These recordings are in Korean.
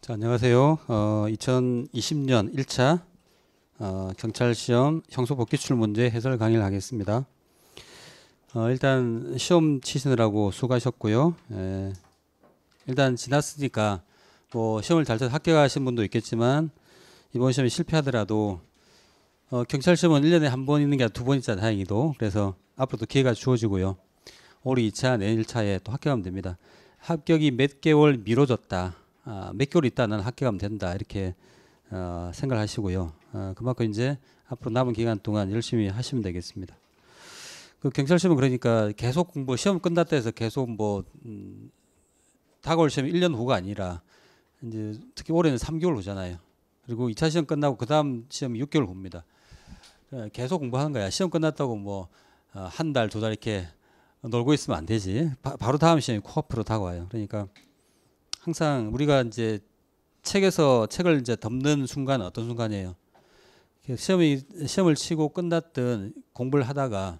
자, 안녕하세요. 어, 2020년 1차 어, 경찰 시험 형소 복기출 문제 해설 강의를 하겠습니다. 어, 일단 시험 치시느라고 수고하셨고요. 에, 예. 일단 지났으니까 뭐 시험을 잘 쳐서 합격하신 분도 있겠지만 이번 시험에 실패하더라도 어, 경찰 시험은 1년에 한 번 있는 게 아니라 두번 있잖아 다행히도. 그래서 앞으로도 기회가 주어지고요. 올 2차, 내일 차에 또 합격하면 됩니다. 합격이 몇 개월 미뤄졌다. 아, 몇 개월 있다 나는 학교 가면 된다 이렇게 어, 생각하시고요. 어, 그만큼 이제 앞으로 남은 기간 동안 열심히 하시면 되겠습니다. 그 경찰 시험은 그러니까 계속 공부 시험 끝났다 해서 계속 뭐 음, 다가올 시험이 1년 후가 아니라 이제 특히 올해는 3개월 후잖아요. 그리고 2차 시험 끝나고 그 다음 시험이 6개월 후입니다. 예, 계속 공부하는 거야. 시험 끝났다고 뭐한 어, 달, 두 달 이렇게 놀고 있으면 안 되지. 바, 바, 로 다음 시험이 코앞으로 다가와요. 그러니까 항상 우리가 이제 책에서 책을 이제 덮는 순간 어떤 순간이에요? 시험이 시험을 치고 끝났던 공부를 하다가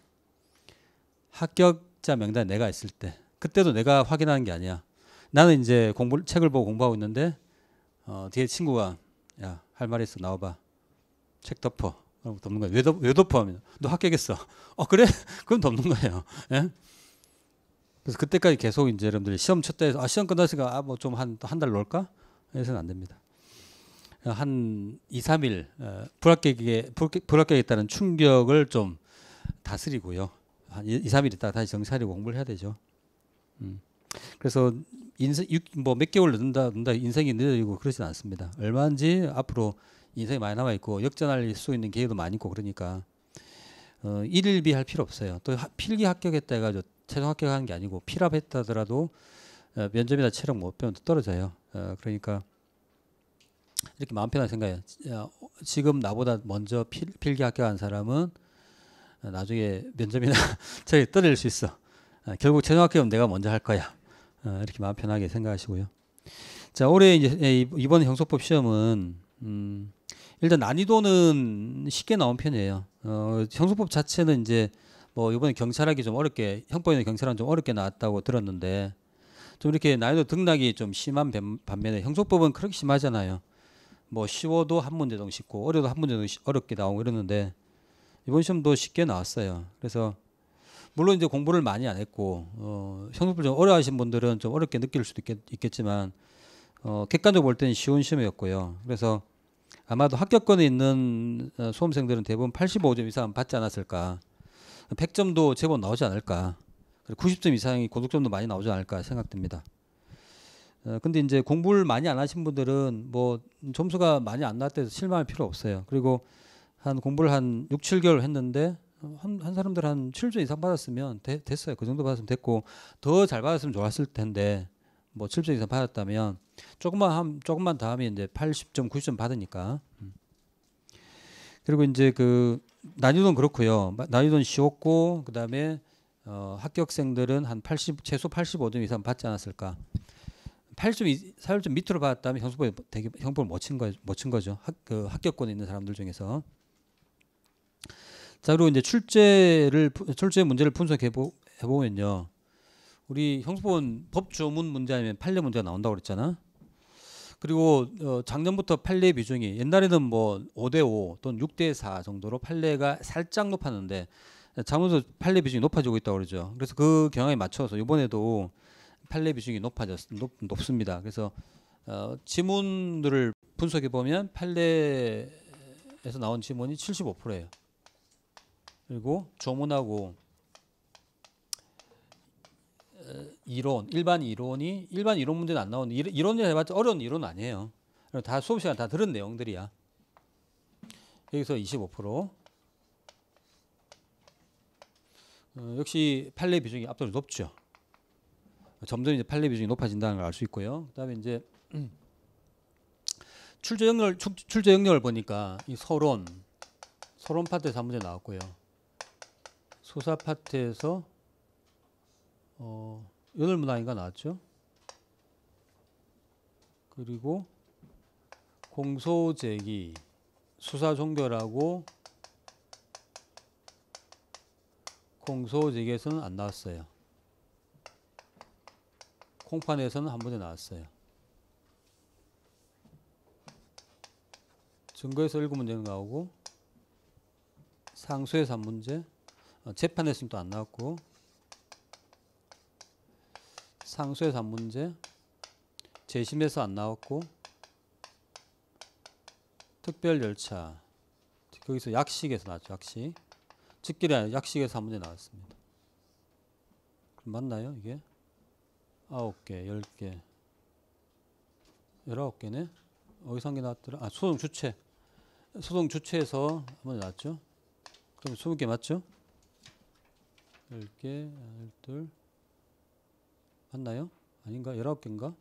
합격자 명단에 내가 있을 때 그때도 내가 확인하는 게 아니야. 나는 이제 공부 책을 보고 공부하고 있는데 어, 뒤에 친구가 야 할말이 있어 나와봐 책 덮어 그럼 덮는 거야 왜, 덮, 왜 덮어 하면 너 합격했어 어 그래 그럼 덮는 거예요 예? 그래서 그때까지 계속 이제 여러분들이 시험 첫다에서아 시험 끝났으니까 아 뭐 좀 한 한 달 놀까 해서는 안 됩니다. 한 2, 3일 어, 불합격에 불합격에 다는 충격을 좀 다스리고요. 한 2, 3일 있다가 다시 정차리고 공부를 해야 되죠. 음. 그래서 인생 뭐 몇 개월 늦는다 늦다 인생이 늦어지고 그러진 않습니다. 얼마인지 앞으로 인생이 많이 남아 있고 역전할 수 있는 기회도 많이 있고 그러니까 어, 일일비 할 필요 없어요. 또 필기 합격했다 해가지고 최종 합격한 게 아니고 필압했다더라도 어, 면접이나 체력 못 뭐 배우면 떨어져요. 어, 그러니까 이렇게 마음 편하게 생각해요. 어, 지금 나보다 먼저 필, 필기 합격한 사람은 어, 나중에 면접이나 체력이 떨어질 수 있어. 어, 결국 최종 합격은 내가 먼저 할 거야. 어, 이렇게 마음 편하게 생각하시고요. 자 올해 이제 예, 이번 형소법 시험은 음, 일단 난이도는 쉽게 나온 편이에요. 어, 형소법 자체는 이제 뭐 이번에 경찰하기 좀 어렵게 형법에는 경찰은 좀 어렵게 나왔다고 들었는데 좀 이렇게 난이도 등락이 좀 심한 반면에 형소법은 그렇게 심하잖아요. 뭐 쉬워도 한 문제 정도 쉽고 어려도 한 문제 정도 어렵게 나오고 이러는데 이번 시험도 쉽게 나왔어요. 그래서 물론 이제 공부를 많이 안 했고 어, 형소법 좀 어려하신 분들은 좀 어렵게 느낄 수도 있겠, 지만 어, 객관적으로 볼 때는 쉬운 시험이었고요. 그래서 아마도 합격권에 있는 어, 수험생들은 대부분 85점 이상 받지 않았을까. 100점도 제법 나오지 않을까. 90점 이상이 고득점도 많이 나오지 않을까 생각됩니다. 어, 근데 이제 공부를 많이 안 하신 분들은 뭐 점수가 많이 안나 났대서 실망할 필요 없어요. 그리고 한 공부를 한 6, 7개월 했는데 한, 한 사람들 한 7점 이상 받았으면 되, 됐어요. 그 정도 받았으면 됐고 더 잘 받았으면 좋았을 텐데 뭐 7점 이상 받았다면 조금만 한 조금만 더 하면 이제 80점, 90점 받으니까. 음. 그리고 이제 그 난이도는 그렇고요. 난이도는 쉬웠고 그다음에 어, 합격생들은 한 80, 최소 85점 이상 받지 않았을까. 8점, 4점 밑으로 받았다면 형수법에 되게 형벌 못친 거, 못친 거죠. 학, 그 합격권에 있는 사람들 중에서. 자 그리고 이제 출제를 출제 문제를 분석해 보, 해보면요. 우리 형수법은 법조문 문제 아니면 판례 문제가 나온다고 그랬잖아. 그리고 어, 작년부터 판례 비중이 옛날에는 뭐 5대 5 또는 6대 4 정도로 판례가 살짝 높았는데 자문서 판례 비중이 높아지고 있다고 그러죠. 그래서 그 경향에 맞춰서 이번에도 판례 비중이 높아졌 높, 높습니다. 그래서 어, 지문들을 분석해 보면 판례에서 나온 지문이 75%예요. 그리고 조문하고 이론, 일반 이론이 일반 이론 문제는 안 나오는 이론이 해봤자 어려운 이론 아니에요. 다 수업 시간 다 들은 내용들이야. 여기서 25% 어, 역시 판례 비중이 앞서로 높죠. 점점 이제 판례 비중이 높아진다는 걸 알 수 있고요. 그다음에 이제 출제 영역을 출제 영역을 보니까 이 서론 서론 파트에서 한 문제 나왔고요. 수사 파트에서 어, 여덟 문항인가 나왔죠. 그리고 공소 제기, 수사 종결하고 공소 제기에서는 안 나왔어요. 공판에서는 한 번에 나왔어요. 증거에서 7문제 나오고 상수에서 1문제, 재판에서는 또 안 나왔고 상수에서 한 문제 재심에서 안 나왔고 특별 열차 거기서 약식에서 나왔죠 약식 직결라 약식에서 한 문제 나왔습니다 그럼 맞나요 이게 9개 10개 19개네 어디서 한 개 나왔더라 아 소송 주체 소송 주체에서 한 문제 나왔죠 그럼 20개 맞죠 10개 12 맞나요? 아닌가? 19개인가?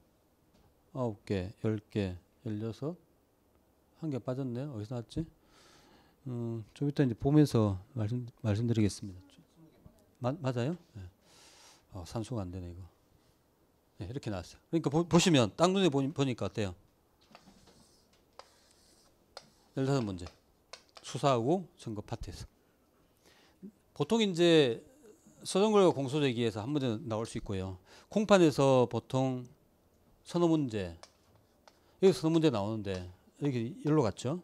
9개, 10개, 16, 한개 빠졌네요. 어디서 나왔지? 음, 좀 이따 이제 보면서 말씀, 말씀드리겠습니다. 마, 맞아요? 네. 어, 산수가 안 되네, 이거. 네, 이렇게 나왔어요. 그러니까 보, 시면땅 눈에 보니, 보니까 어때요? 15문제. 수사하고 선거 파트에서. 보통 이제 소정 결과 공소 제기에서 한 문제 나올 수 있고요. 공판에서 보통 선호 문제 여기 선호 문제 나오는데 여기 열로 갔죠.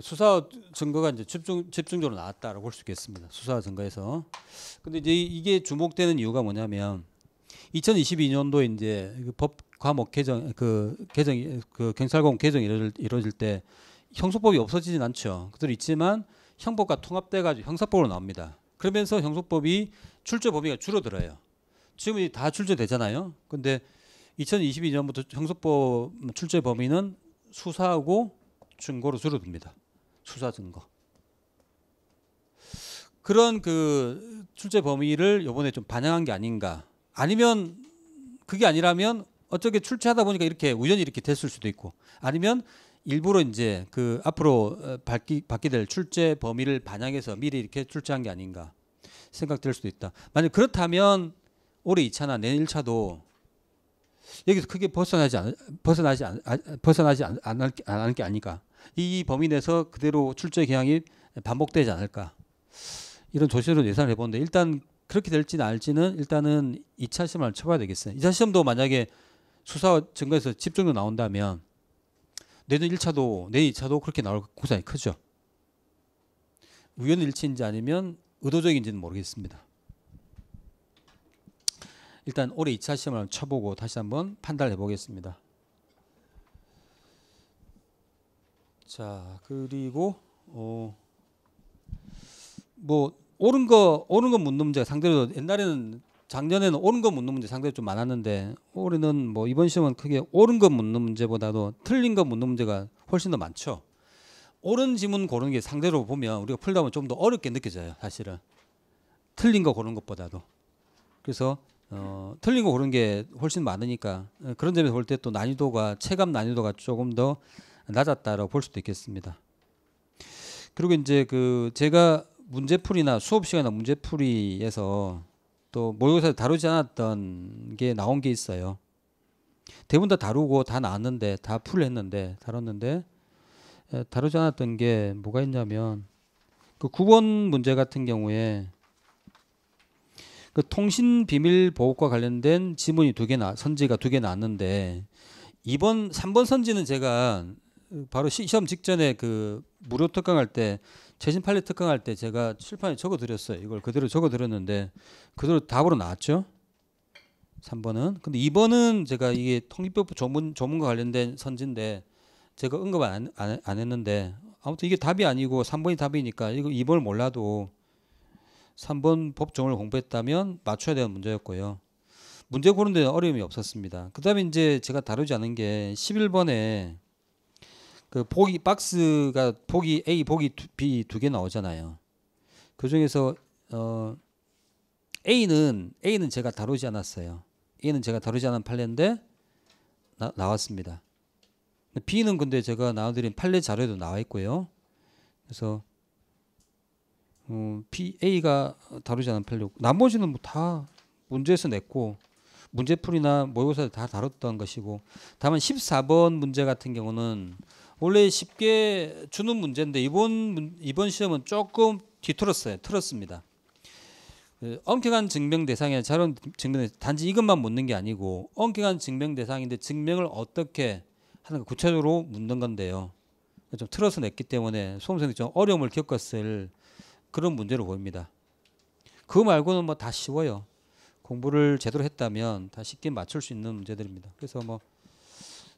수사 증거가 이제 집중 집중적으로 나왔다라고 볼 수 있겠습니다. 수사 증거에서. 근데 이제 이게 주목되는 이유가 뭐냐면 2022년도 이제 그 법 과목 개정 그 개정 그 경찰공 개정 이루어질 때 형소법이 없어지진 않죠. 그들 있지만 형법과 통합돼 가지고 형사법으로 나옵니다. 그러면서 형사법이 출제 범위가 줄어들어요. 지금 다 출제되잖아요. 근데 2022년부터 형사법 출제 범위는 수사하고 증거로 줄어듭니다. 수사 증거. 그런 그 출제 범위를 요번에 좀 반영한 게 아닌가. 아니면 그게 아니라면 어떻게 출제하다 보니까 이렇게 우연히 이렇게 됐을 수도 있고 아니면 일부러 이제 그 앞으로 어, 받기, 받게 될 출제 범위를 반영해서 미리 이렇게 출제한 게 아닌가 생각될 수도 있다. 만약 그렇다면 올해 2차나 내년 1차도 여기서 크게 벗어나지 않, 벗어나지 않, 아, 벗어나지 않, 안, 않는 게 아닐까. 이 범위 내에서 그대로 출제 경향이 반복되지 않을까. 이런 조시로 예상을 해보는데 일단 그렇게 될지는 알지는 일단은 2차 시험을 쳐봐야 되겠어요. 2차 시험도 만약에 수사 증거에서 집중도 나온다면 내년 1차도 내년 2차도 그렇게 나올 고산이 크죠. 우연일치인지 아니면 의도적인지는 모르겠습니다. 일단 올해 2차 시험을 쳐보고 다시 한번 판단해 보겠습니다. 자 그리고 어, 뭐 옳은 거 옳은 거 묻는 문제가 상대로 옛날에는 작년에는 옳은 거 묻는 문제 상당히 좀 많았는데 올해는 뭐 이번 시험은 크게 옳은 거 묻는 문제보다도 틀린 거 묻는 문제가 훨씬 더 많죠. 옳은 지문 고르는 게 상대로 보면 우리가 풀다 보면 좀 더 어렵게 느껴져요. 사실은 틀린 거 고르는 것보다도 그래서 어, 틀린 거 고르는 게 훨씬 많으니까 어, 그런 점에서 볼 때 또 난이도가 체감 난이도가 조금 더 낮았다라고 볼 수도 있겠습니다. 그리고 이제 그 제가 문제풀이나 수업 시간이나 문제풀이에서 또 모의고사 다루지 않았던 게 나온 게 있어요. 대부분 다 다루고 다 나왔는데 다 풀했는데 다뤘는데 다루지 않았던 게 뭐가 있냐면 그 9번 문제 같은 경우에 그 통신 비밀 보호과 관련된 지문이 두개나 선지가 두 개 나왔는데 2번 3번 선지는 제가 바로 시험 직전에 그 무료 특강할 때 최신 판례 특강할 때 제가 출판에 적어드렸어요. 이걸 그대로 적어드렸는데 그대로 답으로 나왔죠. 3번은. 근데 2번은 제가 이게 통일법조문 전문과 관련된 선진데 제가 언급 안, 안, 안, 했는데 아무튼 이게 답이 아니고 3번이 답이니까 이거 2번을 몰라도 3번 법정을 공부했다면 맞춰야 되는 문제였고요. 문제 고르는 데 어려움이 없었습니다. 그 다음에 이제 제가 다루지 않은 게 11번에 그 보기 박스가 보기 A 보기 B 두 개 나오잖아요. 그 중에서 어 A는 A는 제가 다루지 않았어요. A는 제가 다루지 않은 판례인데 나, 나왔습니다. B는 근데 제가 나눠드린 판례 자료에도 나와 있고요. 그래서 어, B, A가 다루지 않은 판례고 나머지는 뭐다 문제에서 냈고 문제풀이나 모의고사에 다 다뤘던 것이고 다만 14번 문제 같은 경우는 원래 쉽게 주는 문제인데 이번 이번 시험은 조금 뒤틀었어요. 틀었습니다. 그 엄격한 증명 대상이 자론 증명 단지 이것만 묻는 게 아니고 엄격한 증명 대상인데 증명을 어떻게 하는가 구체적으로 묻는 건데요. 좀 틀어서 냈기 때문에 수험생이 좀 어려움을 겪었을 그런 문제로 보입니다. 그거 말고는 뭐 다 쉬워요. 공부를 제대로 했다면 다 쉽게 맞출 수 있는 문제들입니다. 그래서 뭐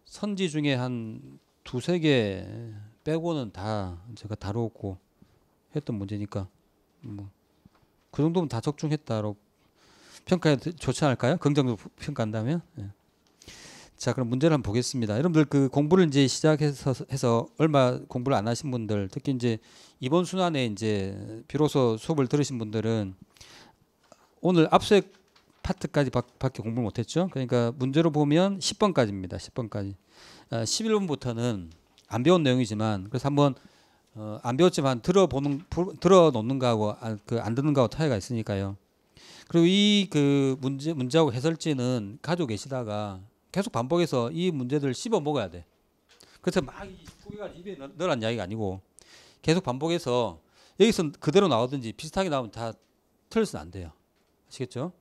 선지 중에 한 두세 개 빼고는 다 제가 다루었고 했던 문제니까 뭐 그 정도면 다 적중했다로 평가해도 좋지 않을까요? 긍정적으로 평가한다면. 예. 자 그럼 문제를 한번 보겠습니다. 여러분들 그 공부를 이제 시작해서 해서 얼마 공부를 안 하신 분들 특히 이제 이번 순환에 이제 비로소 수업을 들으신 분들은 오늘 앞수의 파트까지 밖에 공부를 못했죠. 그러니까 문제로 보면 10번까지입니다. 10번까지. 1 어, 1번부터는안 배운 내용이지만 그래서 한번 어, 안 배웠지만 들어보는 들어 놓는 거하고 아, 그안 듣는 거하고 차이가 있으니까요. 그리고 이 그 문제 문제하고 해설지는 가지고 계시다가 계속 반복해서 이 문제들 씹어 먹어야 돼. 그래서 막두개가 입에 넣으란 이야기가 아니고 계속 반복해서 여기서 그대로 나오든지 비슷하게 나오면 다 틀려서 안 돼요. 아시겠죠?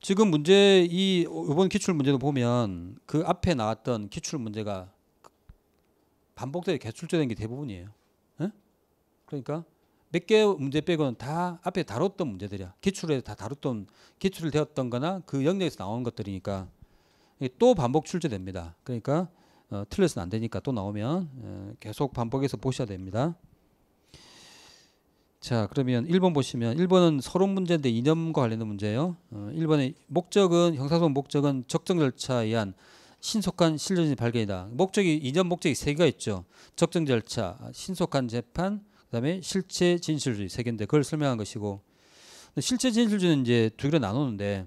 지금 문제 이 이번 기출 문제도 보면 그 앞에 나왔던 기출 문제가 반복되게 개출제된 게 대부분이에요. 에? 예? 그러니까 몇 개 문제 빼고는 다 앞에 다뤘던 문제들이야. 기출에 다 다뤘던 기출을 되었던 거나 그 영역에서 나온 것들이니까 또 반복 출제됩니다. 그러니까 어, 틀려서는 안 되니까 또 나오면 에, 어, 계속 반복해서 보셔야 됩니다. 자, 그러면 1번 보시면 1번은 서론 문제인데 이념과 관련된 문제예요. 어, 1번의 목적은 형사소 목적은 적정 절차에 의한 신속한 실존의 발견이다. 목적이 이념 목적이 세 개가 있죠. 적정 절차, 신속한 재판, 그다음에 실체 진실주의세 개인데 그걸 설명한 것이고 실체 진실주의는 이제 두 개로 나누는데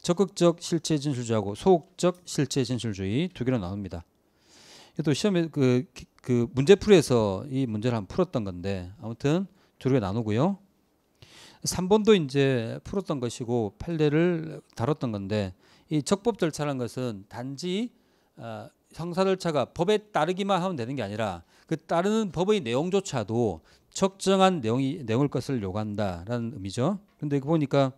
적극적 실체 진실주의하고 소극적 실체 진실주의두 개로 나눕니다. 이것도 시험에 그, 그 문제풀이에서 이 문제를 한번 풀었던 건데 아무튼 두루에 나누고요. 3번도 이제 풀었던 것이고 판례를 다뤘던 건데 이 적법 절차라는 것은 단지 어, 형사 절차가 법에 따르기만 하면 되는 게 아니라 그 따르는 법의 내용조차도 적정한 내용이 내용일 것을 요구한다라는 의미죠. 근데 보니까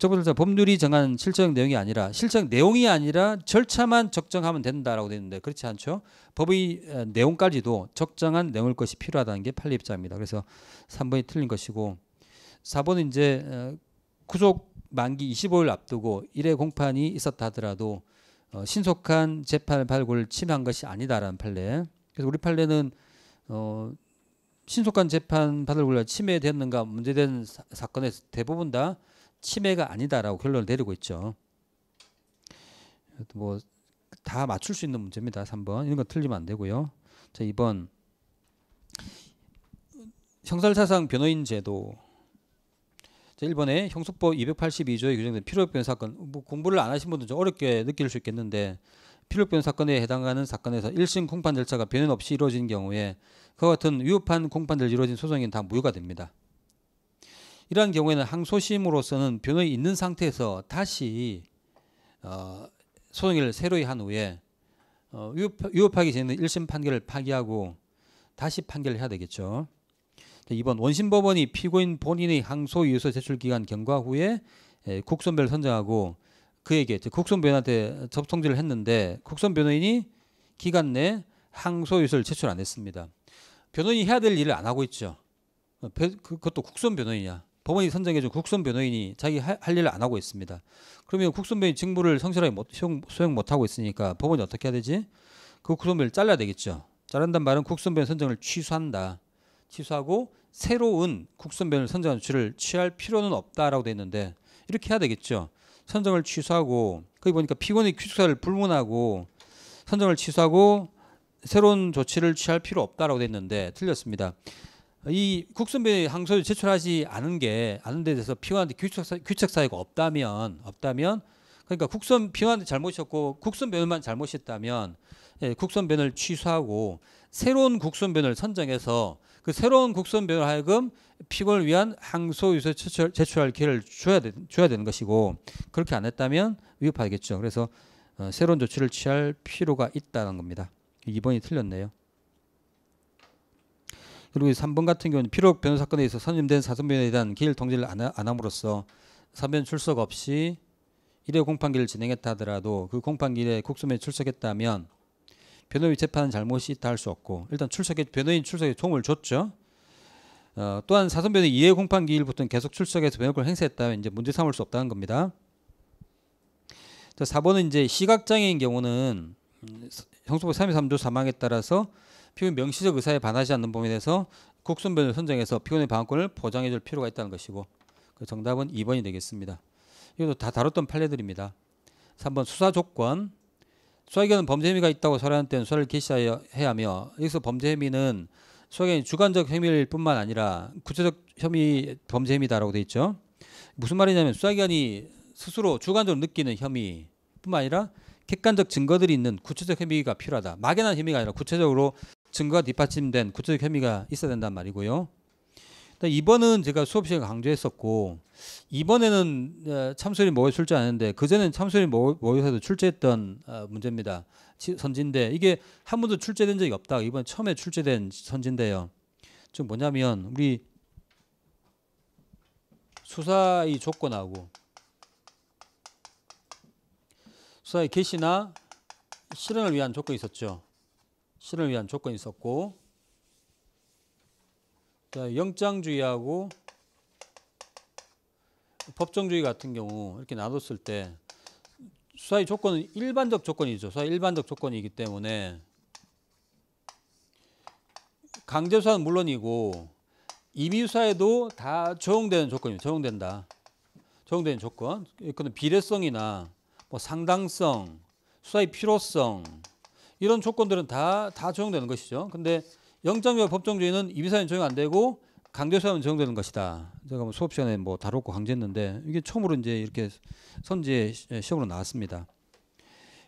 첫 번째 법률이 정한 실적 내용이 아니라 실적 내용이 아니라 절차만 적정하면 된다라고 되어 있는데 그렇지 않죠. 법의 어, 내용까지도 적정한 내용일 것이 필요하다는 게 판례 입장입니다. 그래서 3번이 틀린 것이고 4번은 이제 어, 구속 만기 25일 앞두고 1회 공판이 있었다 하더라도 어, 신속한 재판 발굴을 침해한 것이 아니다라는 판례. 그래서 우리 판례는 어, 신속한 재판 발굴을 침해됐는가 문제된 사, 건에서 대부분 다 치매가 아니다라고 결론을 내리고 있죠. 뭐 다 맞출 수 있는 문제입니다. 3번 이런 거 틀리면 안 되고요. 자 2번 형사사상 변호인 제도 자 1번에 형수법 282조에 규정된 필요변 사건 뭐 공부를 안 하신 분들좀 어렵게 느낄 수 있겠는데 필요변 사건에 해당하는 사건에서 1심 공판 절차가 변인 없이 이루어진 경우에 그 같은 위협한 공판들 이루어진 소송인 다 무효가 됩니다. 이러한 경우에는 항소심으로서는 변호인이 있는 상태에서 다시 어, 소송을 새로이 한 후에 어, 위법, 위법 하기 전에 1심 판결을 파기하고 다시 판결을 해야 되겠죠. 이번 원심법원이 피고인 본인의 항소 유효소 제출 기간 경과 후에 예, 국선별를 선정하고 그에게 국선 변호인한테 접통지를 했는데 국선 변호인이 기간 내 항소 유서를 제출 안 했습니다. 변호인이 해야 될 일을 안 하고 있죠. 어, 그, 그것도 국선 변호인이야. 법원이 선정해준 국선 변호인이 자기 할 일을 안 하고 있습니다. 그러면 국선 변호인 직무를 성실하게 못, 수행, 못 하고 있으니까 법원이 어떻게 해야 되지? 그 국선 변호인을 잘라야 되겠죠. 자른단 말은 국선 변호인 선정을 취소한다. 취소하고 새로운 국선 변호인 선정한 조를 취할 필요는 없다라고 돼 있는데 이렇게 해야 되겠죠. 선정을 취소하고 거기 보니까 피고인이 규칙사를 불문하고 선정을 취소하고 새로운 조치를 취할 필요 없다라고 돼 있는데 틀렸습니다. 이 국선배 항소를 제출하지 않은 게아은데 대해서 피고한테 규칙 사유, 가 없다면 없다면 그러니까 국선 피고한테 잘못이었고 국선 변호만 잘못했다면 예, 국선 변을 취소하고 새로운 국선 변을 선정해서 그 새로운 국선 변을 하여금 피고를 위한 항소 유서 제출, 제출할 기회를 줘야, 되, 줘야 되는 것이고 그렇게 안 했다면 위협하겠죠 그래서 어, 새로운 조치를 취할 필요가 있다는 겁니다. 2번이 틀렸네요. 그리고 3번 같은 경우는 피록 변호 사건에 있어 선임된 사선 변호에 대한 기일 통지를 안, 안 함으로써 사변 출석 없이 일회 공판기를 진행했다 하더라도 그 공판기에 국소에 출석했다면 변호인 재판 은 잘못이 있다 할 수 없고 일단 출석에 변호인 출석에 총을 줬죠. 어, 또한 사선 변호 이회 공판기일부터는 계속 출석해서 변호권을 행사했다면 이제 문제 삼을 수 없다는 겁니다. 자, 4번은 이제 시각장애인 경우는 음, 형소법 323조 사망에 따라서 피고인 명시적 의사에 반하지 않는 범위에 내서국선변을 선정해서 피고인의 방어권을 보장해 줄 필요가 있다는 것이고 그 정답은 2번이 되겠습니다. 이것도 다 다뤘던 판례들입니다. 3번 수사 조건 수사기관은 범죄 혐의가 있다고 설하는 때는 수사를 개시해야 하며 여기서 범죄 혐의는 수사기관이 주관적 혐의일 뿐만 아니라 구체적 혐의 범죄 혐의다라고 되어 있죠. 무슨 말이냐면 수사기관이 스스로 주관적으로 느끼는 혐의뿐만 아니라 객관적 증거들이 있는 구체적 혐의가 필요하다. 막연한 혐의가 아니라 구체적으로 증거가 뒷받침된 구체적 혐의가 있어야 된단 말이고요. 2번은 제가 수업 시간에 강조했었고 이번에는 참소리 모의 출제 하는데 그전에 참소리 모의사도 출제했던 어, 문제입니다. 선진대 이게 한 번도 출제된 적이 없다. 이번 처음에 출제된 선진대요. 즉 뭐냐면 우리 수사의 조건하고 수사의 개시나 실현을 위한 조건이 있었죠. 실을 위한 조건이 있었고 자, 영장주의하고 법정주의 같은 경우 이렇게 놔뒀을때 수사의 조건은 일반적 조건이죠. 수사 일반적 조건이기 때문에 강제수사는 물론이고 임의수사에도 다 적용되는 조건이에요. 적용된다. 적용되는 조건. 그는 비례성이나 뭐 상당성, 수사의 필요성, 이런 조건들은 다, 다 적용되는 것이죠. 근데 영장류예 법정주의는 이비사유는 적용 안 되고 강제수사는 적용되는 것이다. 제가 뭐 수업 시간에 뭐 다뤘고 강제했는데 이게 처음으로 이제 이렇게 선지의 예, 시험으로 나왔습니다.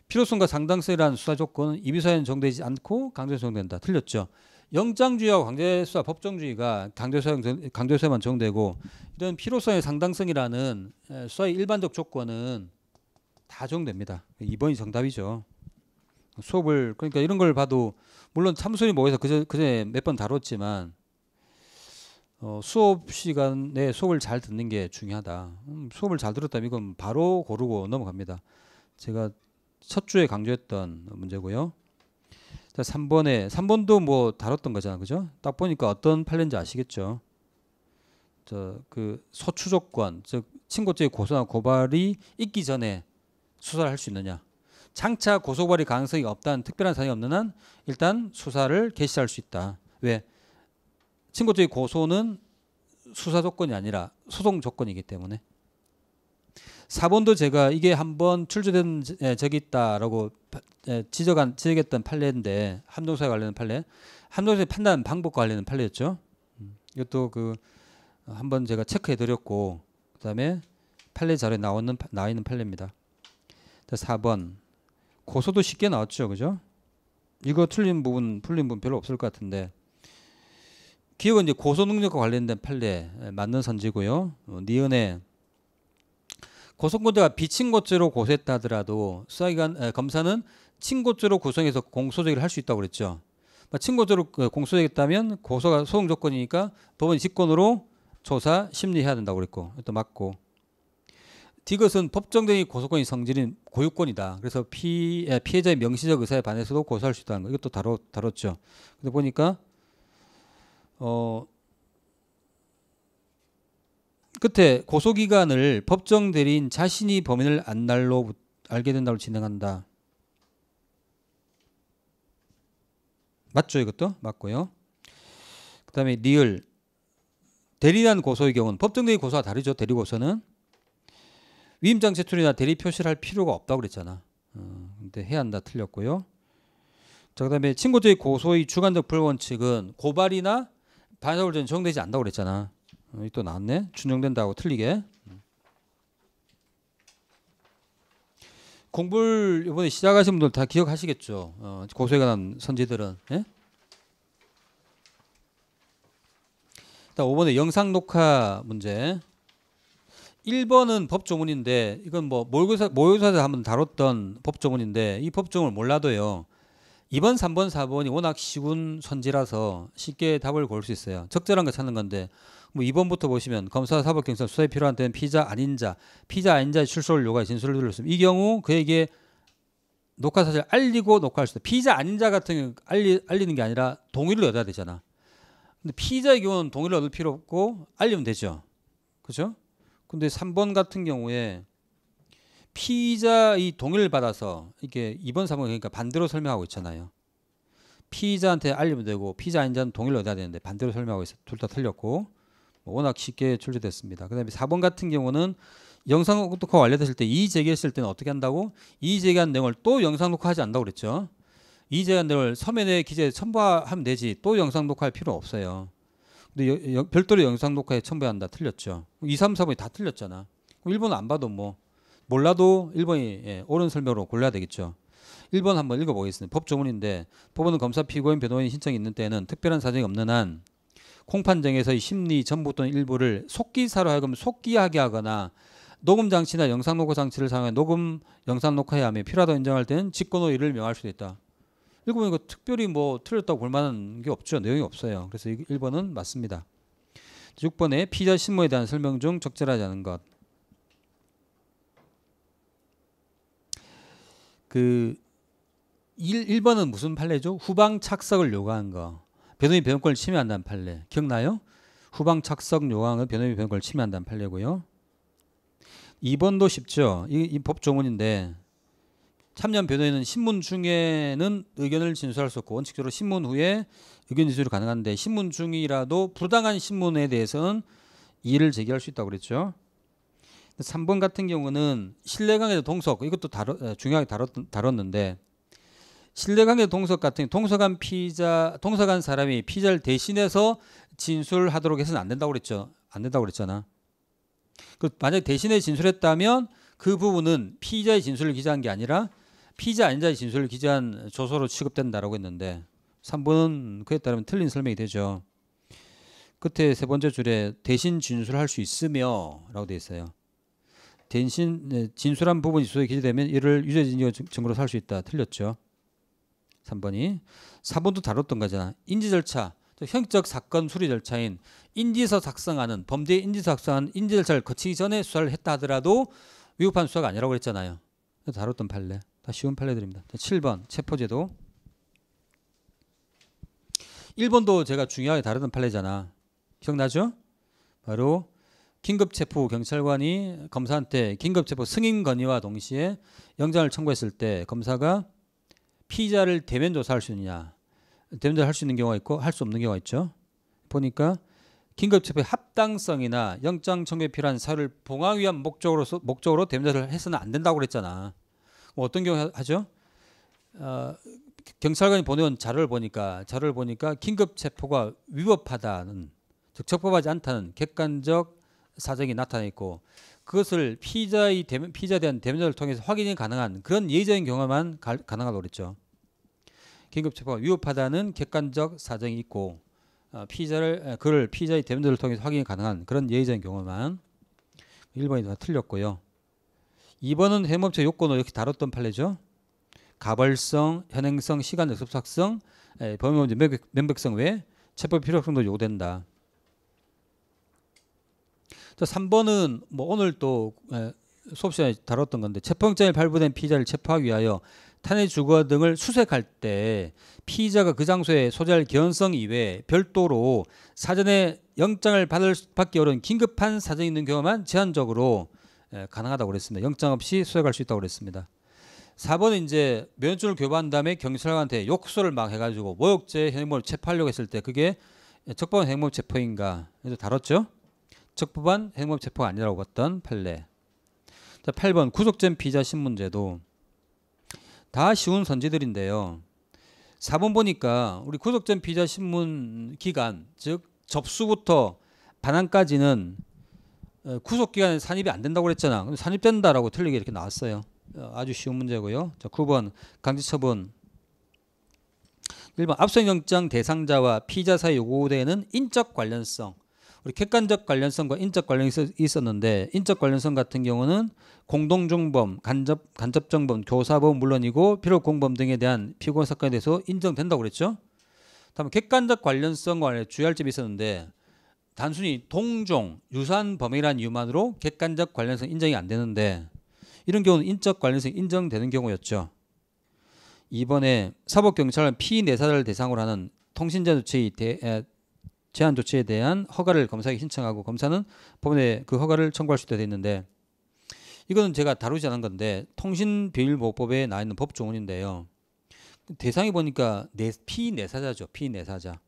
필요성과 상당성이라는 수사 조건은 이비사유는 정되지 않고 강제수사 적용된다. 틀렸죠. 영장주의와 강제수사 법정주의가 강제수사 강제수사만 적용되고 이런 필요성의 상당성이라는 예, 수사의 일반적 조건은 다 적용됩니다. 2번이 정답이죠. 수업을 그러니까 이런 걸 봐도 물론 참소리 모여서 그전 그전에 몇 번 다뤘지만 어, 수업 시간에 수업을 잘 듣는 게 중요하다. 음, 수업을 잘 들었다면 이건 바로 고르고 넘어갑니다. 제가 첫 주에 강조했던 문제고요. 자, 3번에 3번도 뭐 다뤘던 거잖아. 그죠? 딱 보니까 어떤 판례인지 아시겠죠? 저그 소추 조건, 즉친고죄 고소나 고발이 있기 전에 수사를 할 수 있느냐. 장차 고소발이 가능성이 없다는 특별한 사정이 없는 한 일단 수사를 개시할 수 있다. 왜? 친고 쪽의 고소는 수사 조건이 아니라 소송 조건이기 때문에 4번도 제가 이게 한번 출제된 예, 적이 있다라고 예, 지적한 지적했던 판례인데 함정수사 관련된 판례 함정사의 판단 방법과 관련된 판례였죠. 음, 이것도 그 한번 제가 체크해 드렸고 그다음에 판례 자료에 나오는 나와 있는 판례입니다. 4번 고소도 쉽게 나왔죠. 그죠? 이거 틀린 부분 풀린 부분 별로 없을 것 같은데 기업은 이제 고소 능력과 관련된 판례 예, 맞는 선지고요. 어, 니은에 고소권대가 비친고죄로 고소했다 하더라도 수사기관 에, 검사는 친고죄로 구성해서 공소제기를 할 수 있다고 그랬죠. 뭐 친고죄로 어, 공소되겠다면 고소가 소송 조건이니까 법원 직권으로 조사 심리해야 된다고 그랬고 또 맞고 디귿은 법정적인 고소권이 성질인 고유권이다. 그래서 피, 피 해자의 명시적 의사에 반해서도 고소할 수 있다는 거. 이것도 다뤘, 다뤘죠. 근데 보니까 어 끝에 고소기간을 법정 대리인 자신이 범인을 안 날로 알게 된다고 진행한다. 맞죠 이것도 맞고요. 그다음에 니을 대리한 고소의 경우는 법정 대리 고소와 다르죠. 대리 고소는 위임장 제출이나 대리 표시를 할 필요가 없다고 그랬잖아. 어, 근데 해야 한다 틀렸고요. 자 그다음에 친고죄의 고소의 주관적 불원칙은 고발이나 반사울 전 적용되지 않다고 그랬잖아. 어, 또 나왔네. 준용된다고 틀리게. 공부를 이번에 시작하신 분들 다 기억하시겠죠. 어, 고소에 관한 선지들은. 예? 5번에 영상 녹화 문제. 1번은 법조문인데 이건 뭐 모의고사 모의고사에서 한번 다뤘던 법조문인데 이 법조문을 몰라도요. 2번, 3번, 4번이 워낙 시군 선지라서 쉽게 답을 고를 수 있어요. 적절한 거 찾는 건데 뭐 2번부터 보시면 검사 사법 경찰 수사에 필요한 때는 피자 아닌 자, 피자 아닌 자의 출소를 요구해 진술을 들었습니다. 이 경우 그에게 녹화 사실 알리고 녹화할 수 있다. 피자 아닌 자 같은 경우 알리, 알리는 게 아니라 동의를 얻어야 되잖아. 근데 피자의 경우는 동의를 얻을 필요 없고 알리면 되죠. 그렇죠? 근데 3번 같은 경우에 피의자 이 동의를 받아서 이게 2번 3번 그러니까 반대로 설명하고 있잖아요. 피의자한테 알리면 되고 피의자 아닌자는 동의를 얻어야 되는데 반대로 설명하고 있어 둘 다 틀렸고 뭐 워낙 쉽게 출제됐습니다. 그다음에 4번 같은 경우는 영상 녹화 완료됐을 때이 제기했을 때는 어떻게 한다고? 이 제기한 내용을 또 영상 녹화하지 않다고 그랬죠. 이 제기한 내용을 서면에 기재에 첨부하면 되지 또 영상 녹화할 필요 없어요. 근데 여, 여, 별도로 영상 녹화에 첨부한다 틀렸죠. 2, 3, 4번이 다 틀렸잖아. 그럼 1번 안 봐도 뭐 몰라도 1번이 예, 옳은 설명으로 골라야 되겠죠. 1번 한번 읽어보겠습니다. 법조문인데 법원은 검사 피고인 변호인 신청이 있는 때에는 특별한 사정이 없는 한콩판정에서의 심리 전부 또는 일부를 속기사로 하여금 속기하게 하거나 녹음 장치나 영상 녹화 장치를 사용해 녹음 영상 녹화해야 하며 필요하다고 인정할 때는 직권호의를 명할 수도 있다. 읽어보니까 그 특별히 뭐 틀렸다고 볼 만한 게 없죠. 내용이 없어요. 그래서 1번은 맞습니다. 6번에 피자 신문에 대한 설명 중 적절하지 않은 것. 그 1, 번은 무슨 판례죠? 후방 착석을 요구한 거. 변호인 변권을 호 침해한다는 판례. 기억나요? 후방 착석 요구하는 변호인 변권을 호 침해한다는 판례고요. 2번도 쉽죠. 이, 이법 조문인데 참여한 변호인은 신문 중에는 의견을 진술할 수 없고 원칙적으로 신문 후에 의견 진술이 가능한데 신문 중이라도 부당한 신문에 대해서는 이의를 제기할 수 있다고 그랬죠. 3번 같은 경우는 신뢰관계 동석 이것도 다루, 중요하게 다뤘, 다뤘는데 신뢰관계 동석 같은 동서간 피자 동서간 사람이 피자를 대신해서 진술하도록 해서는 안 된다고 그랬죠. 안 된다고 그랬잖아. 그 만약 대신에 진술했다면 그 부분은 피의자의 진술을 기재한 게 아니라 피의자 아닌자의 진술을 기재한 조서로 취급된다라고 했는데 3번은 그에 따르면 틀린 설명이 되죠. 끝에 세 번째 줄에 대신 진술할 수 있으며라고 되 있어요. 대신 네, 진술한 부분이 소에 기재되면 이를 유죄 증거로 살수 있다. 틀렸죠. 3번이 4번도 다뤘던 거잖아. 인지 절차, 형적 사건 수리 절차인 인지서 작성하는 범죄 인지서 작성한 인지 절차를 거치기 전에 수사를 했다 하더라도 위법한 수사가 아니라고 했잖아요. 다뤘던 판례. 다 쉬운 판례들입니다. 7번 체포제도 1번도 제가 중요하게 다루던 판례잖아. 기억나죠? 바로 긴급체포 경찰관이 검사한테 긴급체포 승인 건의와 동시에 영장을 청구했을 때 검사가 피자를 대면 조사할 수 있느냐 대면 조사할 수 있는 경우가 있고 할 수 없는 경우가 있죠. 보니까 긴급체포의 합당성이나 영장 청구에 필요한 사유를 봉항 위한 목적으로 목적으로 대면 조사를 해서는 안 된다고 그랬잖아. 뭐 어떤 경우 하죠? 어, 경찰관이 보내온 자료를 보니까 자료를 보니까 긴급 체포가 위법하다는 즉 적법하지 않다는 객관적 사정이 나타나 있고 그것을 피자의 대면, 피자 대한 대면자 통해서 확인이 가능한 그런 예외적인 경우만 가, 능하다고 그랬죠. 긴급 체포가 위법하다는 객관적 사정이 있고 어, 피자를 그를 피자의 대면자 통해서 확인이 가능한 그런 예외적인 경우만 1번이 다 틀렸고요. 2번은 해법체 요건을 이렇게 다뤘던 판례죠. 가벌성, 현행성, 시간 역습성 예, 범죄 명백성 외에 체법 필요성도 요구된다. 자, 3번은 뭐 오늘 또 예, 수업 시간에 다뤘던 건데 체포영장이 발부된 피의자를 체포하기 위하여 탄핵 주거 등을 수색할 때 피의자가 그 장소에 소재할 개연성 이외에 별도로 사전에 영장을 받을 받기 어려운 긴급한 사정이 있는 경우만 제한적으로 예, 가능하다고 그랬습니다. 영장 없이 수색할 수 있다고 그랬습니다. 4번은 이제 면허증을 교부한 다음에 경찰관한테 욕설을 막 해가지고 모욕죄 행범를 체포하려고 했을 때 그게 적법한 행범 체포인가 해서 다뤘죠. 적법한 행범 체포가 아니라고 봤던 판례. 자, 8번 구속된 비자 신문제도 다 쉬운 선지들인데요. 4번 보니까 우리 구속된 비자 신문 기간 즉 접수부터 반환까지는 어, 구속 기간에 산입이 안 된다고 그랬잖아. 그럼 산입된다라고 틀리게 이렇게 나왔어요. 어, 아주 쉬운 문제고요. 자, 9번 강제 처분 1번 압수영장 대상자와 피자 사이 요구되는 인적 관련성 우리 객관적 관련성과 인적 관련이 있었는데 인적 관련성 같은 경우는 공동중범, 간접 간접정범, 교사범 물론이고 비록 공범 등에 대한 피고인 사건에 대해서 인정된다고 그랬죠. 다음 객관적 관련성과 주의할 점이 있었는데 단순히 동종 유사한 범위란 이유만으로 객관적 관련성 인정이 안 되는데 이런 경우는 인적 관련성 인정되는 경우였죠. 이번에 사법경찰은 피내사를 대상으로 하는 통신자 조치의 대, 에, 제한 조치에 대한 허가를 검사에게 신청하고 검사는 법원에 그 허가를 청구할 수 있게 돼 있는데 이거는 제가 다루지 않은 건데 통신비밀보호법에 나 있는 법조문인데요. 대상이 보니까 내, 네, 피내사자죠. 피내사자.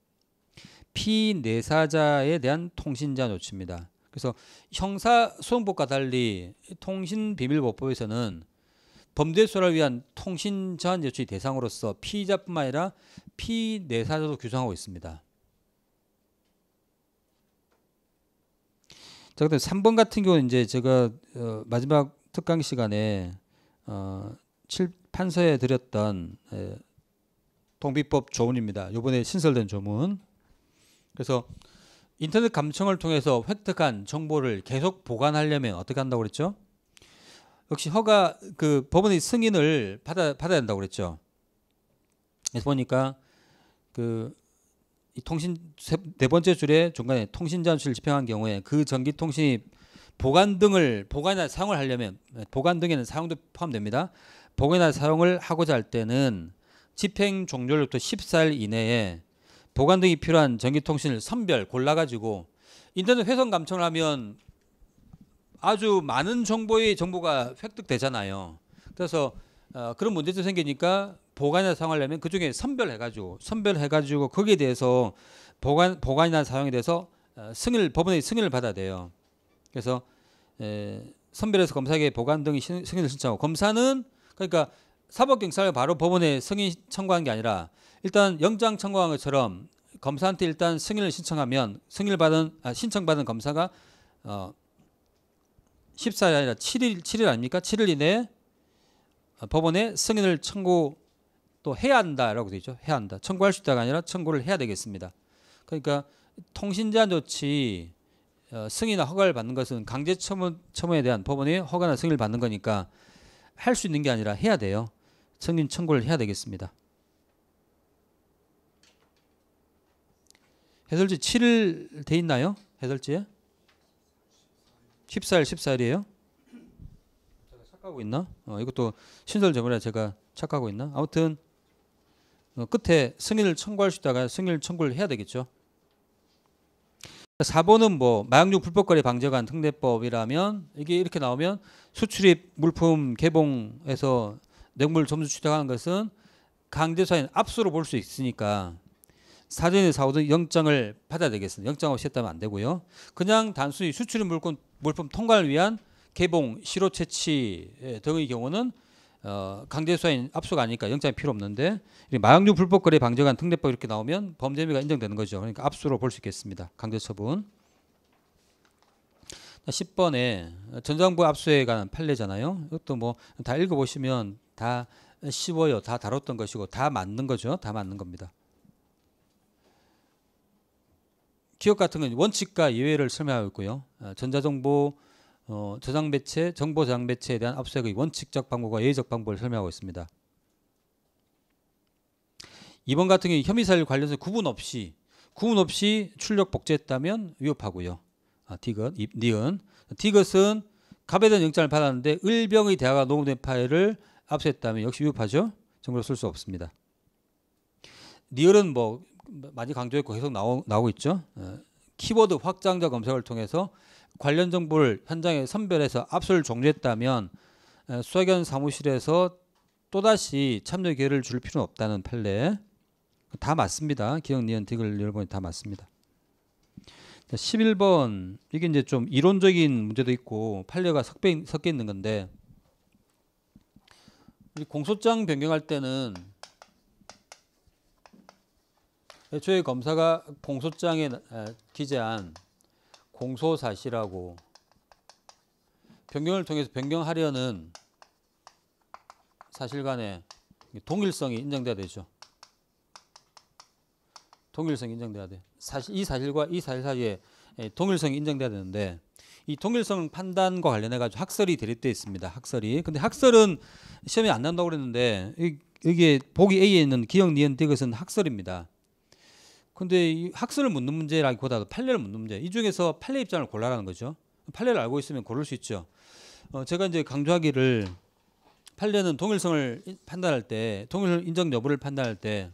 피내사자에 대한 통신자 조치입니다. 그래서 형사 소송법과 달리 통신 비밀보호법에서는 범죄 수사를 위한 통신 제 조치 대상으로서 피의자뿐만 아니라 피내사자도 규정하고 있습니다. 자, 그 3번 같은 경우는 이제 제가 어, 마지막 특강 시간에 어, 7, 판서에 드렸던 에, 동비법 조문입니다. 요번에 신설된 조문. 그래서 인터넷 감청을 통해서 획득한 정보를 계속 보관하려면 어떻게 한다고 그랬죠? 역시 허가 그 법원의 승인을 받아 받아야 된다고 그랬죠. 그래서 보니까 그이 통신 네 번째 줄에 중간에 통신 잔실을 집행한 경우에 그 전기 통신이 보관 등을 보관이나 사용을 하려면 보관 등에는 사용도 포함됩니다. 보관이나 사용을 하고자 할 때는 집행 종료로부터 14일 이내에 보관 등이 필요한 전기통신을 선별 골라가지고 인터넷 회선 감청을 하면 아주 많은 정보의 정보가 획득되잖아요. 그래서 어, 그런 문제도 생기니까 보관이나 사용하려면 그 중에 선별해가지고 선별해가지고 거기에 대해서 보관 보관이나 사용에 대해서 어, 승인을 법원의 승인을 받아야 돼요. 그래서 에, 선별해서 검사에게 보관 등이 승인을 신청하고 검사는 그러니까 사법경찰이 바로 법원에 승인 청구한 게 아니라 일단 영장 청구한 것처럼 검사한테 일단 승인을 신청하면 승인을 받은 아, 신청받은 검사가 어1 4일 아니라 7일 7일 아닙니까? 7일 이내에 어, 법원에 승인을 청구 또 해야 한다라고 되죠 해야 한다. 청구할 수 있다가 아니라 청구를 해야 되겠습니다. 그러니까 통신 제한 조치 어, 승인이나 허가를 받는 것은 강제 처분 처분에 대한 법원의 허가나 승인을 받는 거니까 할 수 있는 게 아니라 해야 돼요. 승인 청구를 해야 되겠습니다. 해설지 7일 돼 있나요? 해설지에? 14일 14일이에요? 제가 착하고 있나? 어, 이것도 신설 제물에 제가 착하고 있나? 아무튼 어, 끝에 승인을 청구할 수 있다가 승인을 청구를 해야 되겠죠. 4번은 뭐 마약류 불법거래 방제관 특례법이라면 이게 이렇게 나오면 수출입 물품 개봉에서 냉물 점수 취득하는 것은 강제사인 압수로 볼 수 있으니까 사전에 사오던 영장을 받아야 되겠습니다. 영장 없이 했다면 안 되고요. 그냥 단순히 수출입 물건 물품 통과를 위한 개봉, 시호 채취 예, 등의 경우는 어, 강제 수사인 압수가 아니니까 영장이 필요 없는데 마약류 불법 거래 방지관 특례법 이렇게 나오면 범죄미가 인정되는 거죠. 그러니까 압수로 볼 수 있겠습니다. 강제 처분. 10번에 전장부 압수에 관한 판례잖아요. 이것도 뭐 다 읽어보시면 다 쉬워요. 다 다뤘던 것이고 다 맞는 거죠. 다 맞는 겁니다. 기업 같은 경우 원칙과 예외를 설명하고 있고요. 아, 전자정보 어, 저장 배치, 정보 저장 배치에 대한 압수수색의 원칙적 방법과 예외적 방법을 설명하고 있습니다. 2번 같은 경우 혐의 사실 관련해서 구분 없이 구분 없이 출력 복제했다면 위협하고요. 아, 디귿, 니은. 디귿은 갑에대한 영장을 받았는데 을병의 대화가 녹음된 파일을 압수했다면 역시 위협하죠. 정보를 쓸수 없습니다. 니은은 뭐 많이 강조했고 계속 나오, 나오고 있죠. 예. 키워드 확장자 검색을 통해서 관련 정보를 현장에 선별해서 압수를 종료했다면 예, 수사견 사무실에서 또다시 참여 기회를 줄 필요는 없다는 판례 다 맞습니다. 기억, 니은, 디귿 여러분이 다 맞습니다. 11번 이게 이제 좀 이론적인 문제도 있고 판례가 섞여 있는 건데 우리 공소장 변경할 때는 애초에 검사가 공소장에 기재한 공소 사실하고 변경을 통해서 변경하려는 사실 간에 동일성이 인정돼야 되죠. 동일성이 인정돼야 돼. 사실 이 사실과 이 사실 사이에 동일성이 인정돼야 되는데 이 동일성 판단과 관련해 가지고 학설이 대립돼 있습니다. 학설이. 근데 학설은 시험에 안 난다고 그랬는데 이게 보기 A에 있는 기억, 니은, 디귿은 학설입니다. 근데 이 학설을 묻는 문제라기보다도 판례를 묻는 문제. 이 중에서 판례 입장을 골라라는 거죠. 판례를 알고 있으면 고를 수 있죠. 어, 제가 이제 강조하기를 판례는 동일성을 판단할 때, 동일 인정 여부를 판단할 때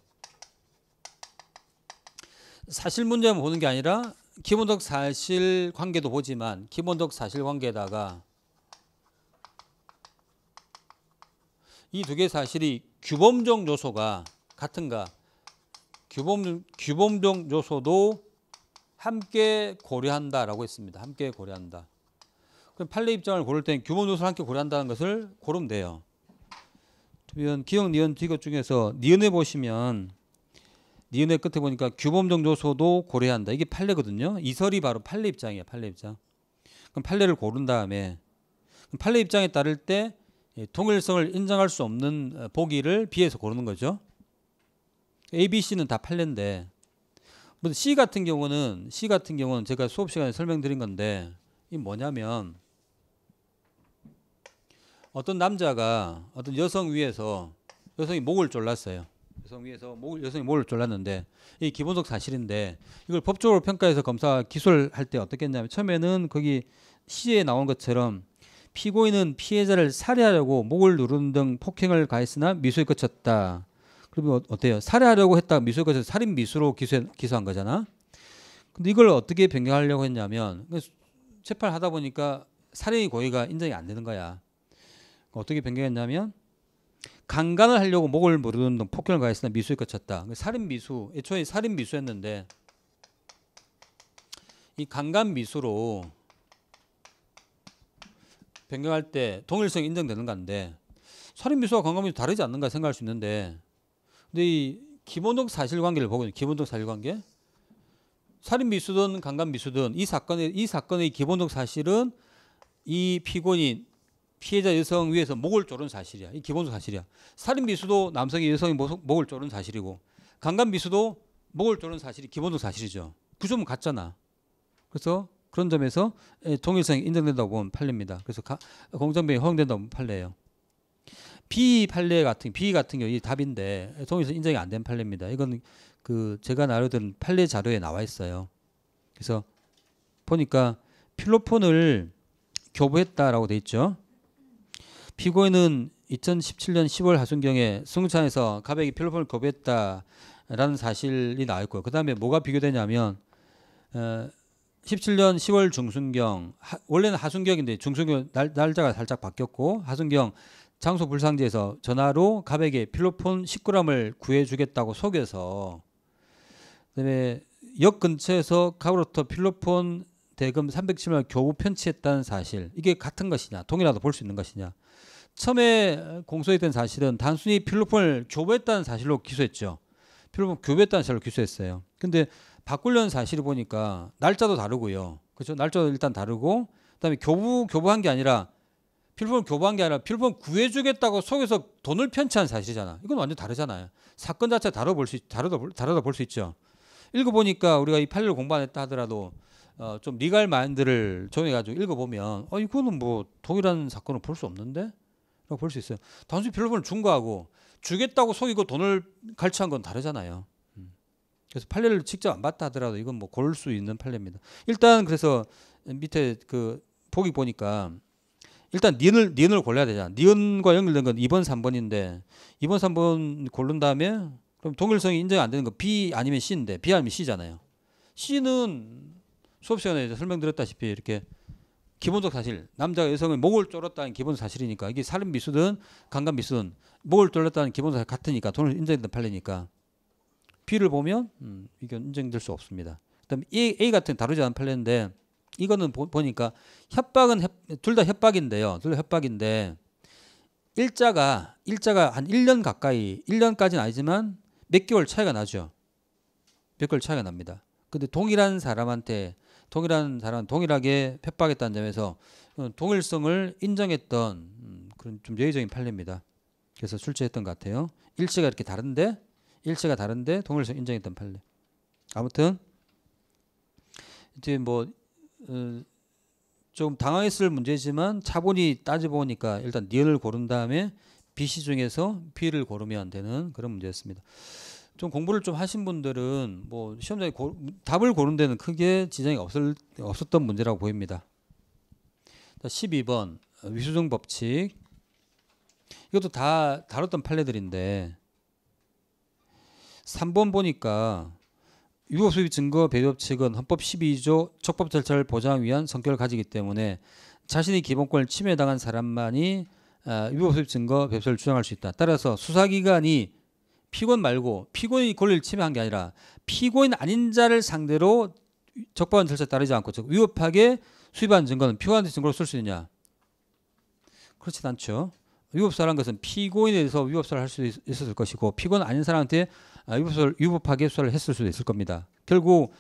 사실 문제만 보는 게 아니라 기본적 사실 관계도 보지만 기본적 사실 관계에다가 이 두 개의 사실이 규범적 요소가 같은가 규범, 규범적 요소도 함께 고려한다라고 했습니다. 함께 고려한다. 그럼 판례 입장을 고를 때 규범 요소를 함께 고려한다는 것을 고르면 돼요. 그러면 기억, 니은, 비교 중에서 니은에 보시면 니은의 끝에 보니까 규범적 요소도 고려한다. 이게 판례거든요. 이설이 바로 판례 입장이에요. 판례 입장. 그럼 판례를 고른 다음에 판례 입장에 따를 때 예, 통일성을 인정할 수 없는 어, 보기를 비해서 고르는 거죠. A, B, C는 다팔렸는데뭐 C 같은 경우는 C 같은 경우는 제가 수업 시간에 설명드린 건데 이 뭐냐면 어떤 남자가 어떤 여성 위에서 여성이 목을 졸랐어요. 여성 위에서 목, 여성이 목을 졸랐는데 이 기본적 사실인데 이걸 법적으로 평가해서 검사 기소할때 어떻게 했냐면 처음에는 거기 c 에 나온 것처럼 피고인은 피해자를 살해하려고 목을 누르는 등 폭행을 가했으나 미수에 그쳤다. 그러면 어, 어때요? 살해하려고 했다 미수에서 살인 미수로 기소 기소한 거잖아. 근데 이걸 어떻게 변경하려고 했냐면 그 재판 하다 보니까 살인의 고의가 인정이 안 되는 거야. 어떻게 변경했냐면 강간을 하려고 목을 모르는 동 폭행을 가했으나 미수에 그쳤다. 그 살인 미수 애초에 살인 미수였는데 이 강간 미수로 변경할 때 동일성이 인정되는 건데 살인 미수와 강간 미수 다르지 않는가 생각할 수 있는데 근데 이 김원동 사실관계를 보거든요. 김원동 사실관계. 살인 미수든 강간 미수든 이 사건의 이 사건의 기본적 사실은 이 피고인 피해자 여성 위에서 목을 조른 사실이야. 이 기본적 사실이야. 살인 미수도 남성이 여성이 목을 조른 사실이고 강간 미수도 목을 조른 사실이 기본적 사실이죠. 그 점은 같잖아. 그래서 그런 점에서 예, 동일성이 인정된다고 보면 팔립니다. 그래서 공정병이 허용된다고 보면 팔려요. B 판례 같은 B 같은 경우 이 답인데 통일에서 인정이 안 된 판례입니다. 이건 그 제가 나눠드 판례 자료에 나와 있어요. 그래서 보니까 필로폰을 교부했다라고 돼 있죠. 피고인은 2017년 10월 하순경에 승차에서 가백이 필로폰을 거부했다라는 사실이 나와 있고요. 그 다음에 뭐가 비교되냐면 어, 17년 10월 중순경 하, 원래는 하순경인데 중순경 날, 날짜가 살짝 바뀌었고 하순경 장소 불상지에서 전화로 갑에게 필로폰 10g을 구해주겠다고 속여서 그다음에 역 근처에서 갑으로부터 필로폰 대금 310만 원 교부 편취했다는 사실 이게 같은 것이냐 동일하다 볼 수 있는 것이냐 처음에 공소에된 사실은 단순히 필로폰을 교부했다는 사실로 기소했죠 필로폰 교부했다는 사실로 기소했어요 근데 바꾸려는 사실을 보니까 날짜도 다르고요 그렇죠 날짜도 일단 다르고 그다음에 교부 교부한 게 아니라 필본 교부한 게 아니라 필본 구해주겠다고 속에서 돈을 편취한 사실이잖아. 이건 완전 다르잖아요. 사건 자체 다르다 볼수 다르다 다르다 볼 수 있죠. 읽어보니까 우리가 이 판례를 공부 안 했다 하더라도 어, 좀 리갈 마인드를 정해가지고 읽어보면 어 이거는 뭐 동일한 사건을 볼수 없는데? 라고 볼 수 있어요. 단순히 필본을 준 거하고 주겠다고 속이고 돈을 갈취한 건 다르잖아요. 음. 그래서 판례를 직접 안 봤다 하더라도 이건 뭐 고를 수 있는 판례입니다. 일단 그래서 밑에 그 보기 보니까 일단 니은을 니은을 골라야 되잖아. 니은과 연결된 건 2번, 3번인데 2번, 3번 고른 다음에 그럼 동일성이 인정 안 되는 거 B 아니면 C인데 B 아니면 C잖아요. C는 수업 시간에 설명드렸다시피 이렇게 기본적 사실 남자가 여성의 목을 졸랐다는 기본 사실이니까 이게 살인 미수든 강간 미수든 목을 졸랐다는 기본 사실 같으니까 돈을 인정이든 팔리니까 B를 보면 음, 이건 인정될 수 없습니다. 그다음 A, A 같은 다루지 않은 판례인데 이거는 보, 니까 협박은 둘 다 협박인데요. 둘 다 협박인데 일자가 일자가 한 1년 가까이 1년까지는 아니지만 몇 개월 차이가 나죠. 몇 개월 차이가 납니다. 근데 동일한 사람한테 동일한 사람 동일하게 협박했다는 점에서 어, 동일성을 인정했던 음, 그런 좀 예외적인 판례입니다. 그래서 출제했던 것 같아요. 일체가 이렇게 다른데 일체가 다른데 동일성 인정했던 판례. 아무튼 이제 뭐 어, 좀 당황했을 문제지만 차분히 따져 보니까 일단 니을 고른 다음에 BC 중에서 B를 고르면 되는 그런 문제였습니다. 좀 공부를 좀 하신 분들은 뭐 시험장에 고, 답을 고른 데는 크게 지장이 없을, 없었던 문제라고 보입니다. 12번 위수정 법칙 이것도 다 다뤘던 판례들인데 3번 보니까 유법 소비 증거 배법 측은 헌법 12조 촉법 절차를 보장 위한 성격을 가지기 때문에 자신의 기본권을 침해당한 사람만이 위법 어, 소비 증거 배법를 주장할 수 있다. 따라서 수사기관이 피고인 말고 피고인이 권리를 침해한 게 아니라 피고인 아닌 자를 상대로 적법한 절차 따르지 않고 즉 위법하게 수입한 증거는 피고인한테 증거로 쓸 수 있느냐? 그렇진 않죠. 위법사라는 것은 피고인에 대해서 위법사를 할 수 있었을 것이고 피고인 아닌 사람한테 유법수를 유보 파괴 수사를 했을 수도 있을 겁니다. 결국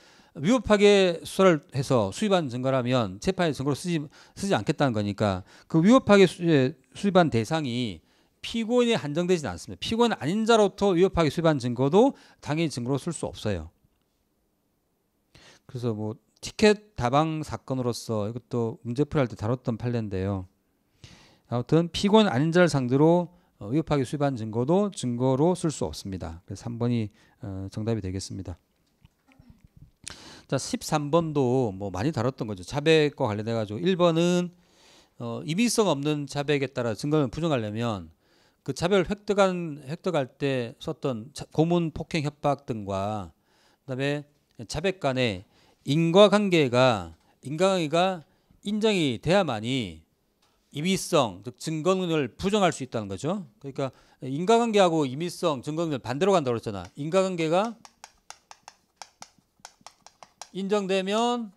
유보 파괴 수사를 해서 수입한 증거라면 재판에 증거로 쓰지 쓰지 않겠다는 거니까 그 위법 파괴 수입한 대상이 피고인에 한정되지 않습니다. 피고인 아닌 자로부터 위협하게 수입한 증거도 당연히 증거로 쓸 수 없어요. 그래서 뭐 티켓 다방 사건으로서 이것도 문제풀이할 때 다뤘던 판례인데요. 아무튼 피고인 아닌 자를 상대로 어, 위협하기 수입한 증거도 증거로 쓸 수 없습니다. 그래서 3번이 어, 정답이 되겠습니다. 자, 13번도 뭐 많이 다뤘던 거죠. 자백과 관련돼 가지고 1번은 어, 이의성 없는 자백에 따라 증거를 부정하려면 그 자백을 획득한 획득할 때 썼던 고문 폭행 협박 등과 그다음에 자백 간의 인과관계가 인과관계가 인정이 돼야만이 임의성, 즉 증거능을 부정할 수 있다는 거죠. 그러니까 인과관계하고 임의성, 증거능을 반대로 간다고 그잖아 인과관계가 인정되면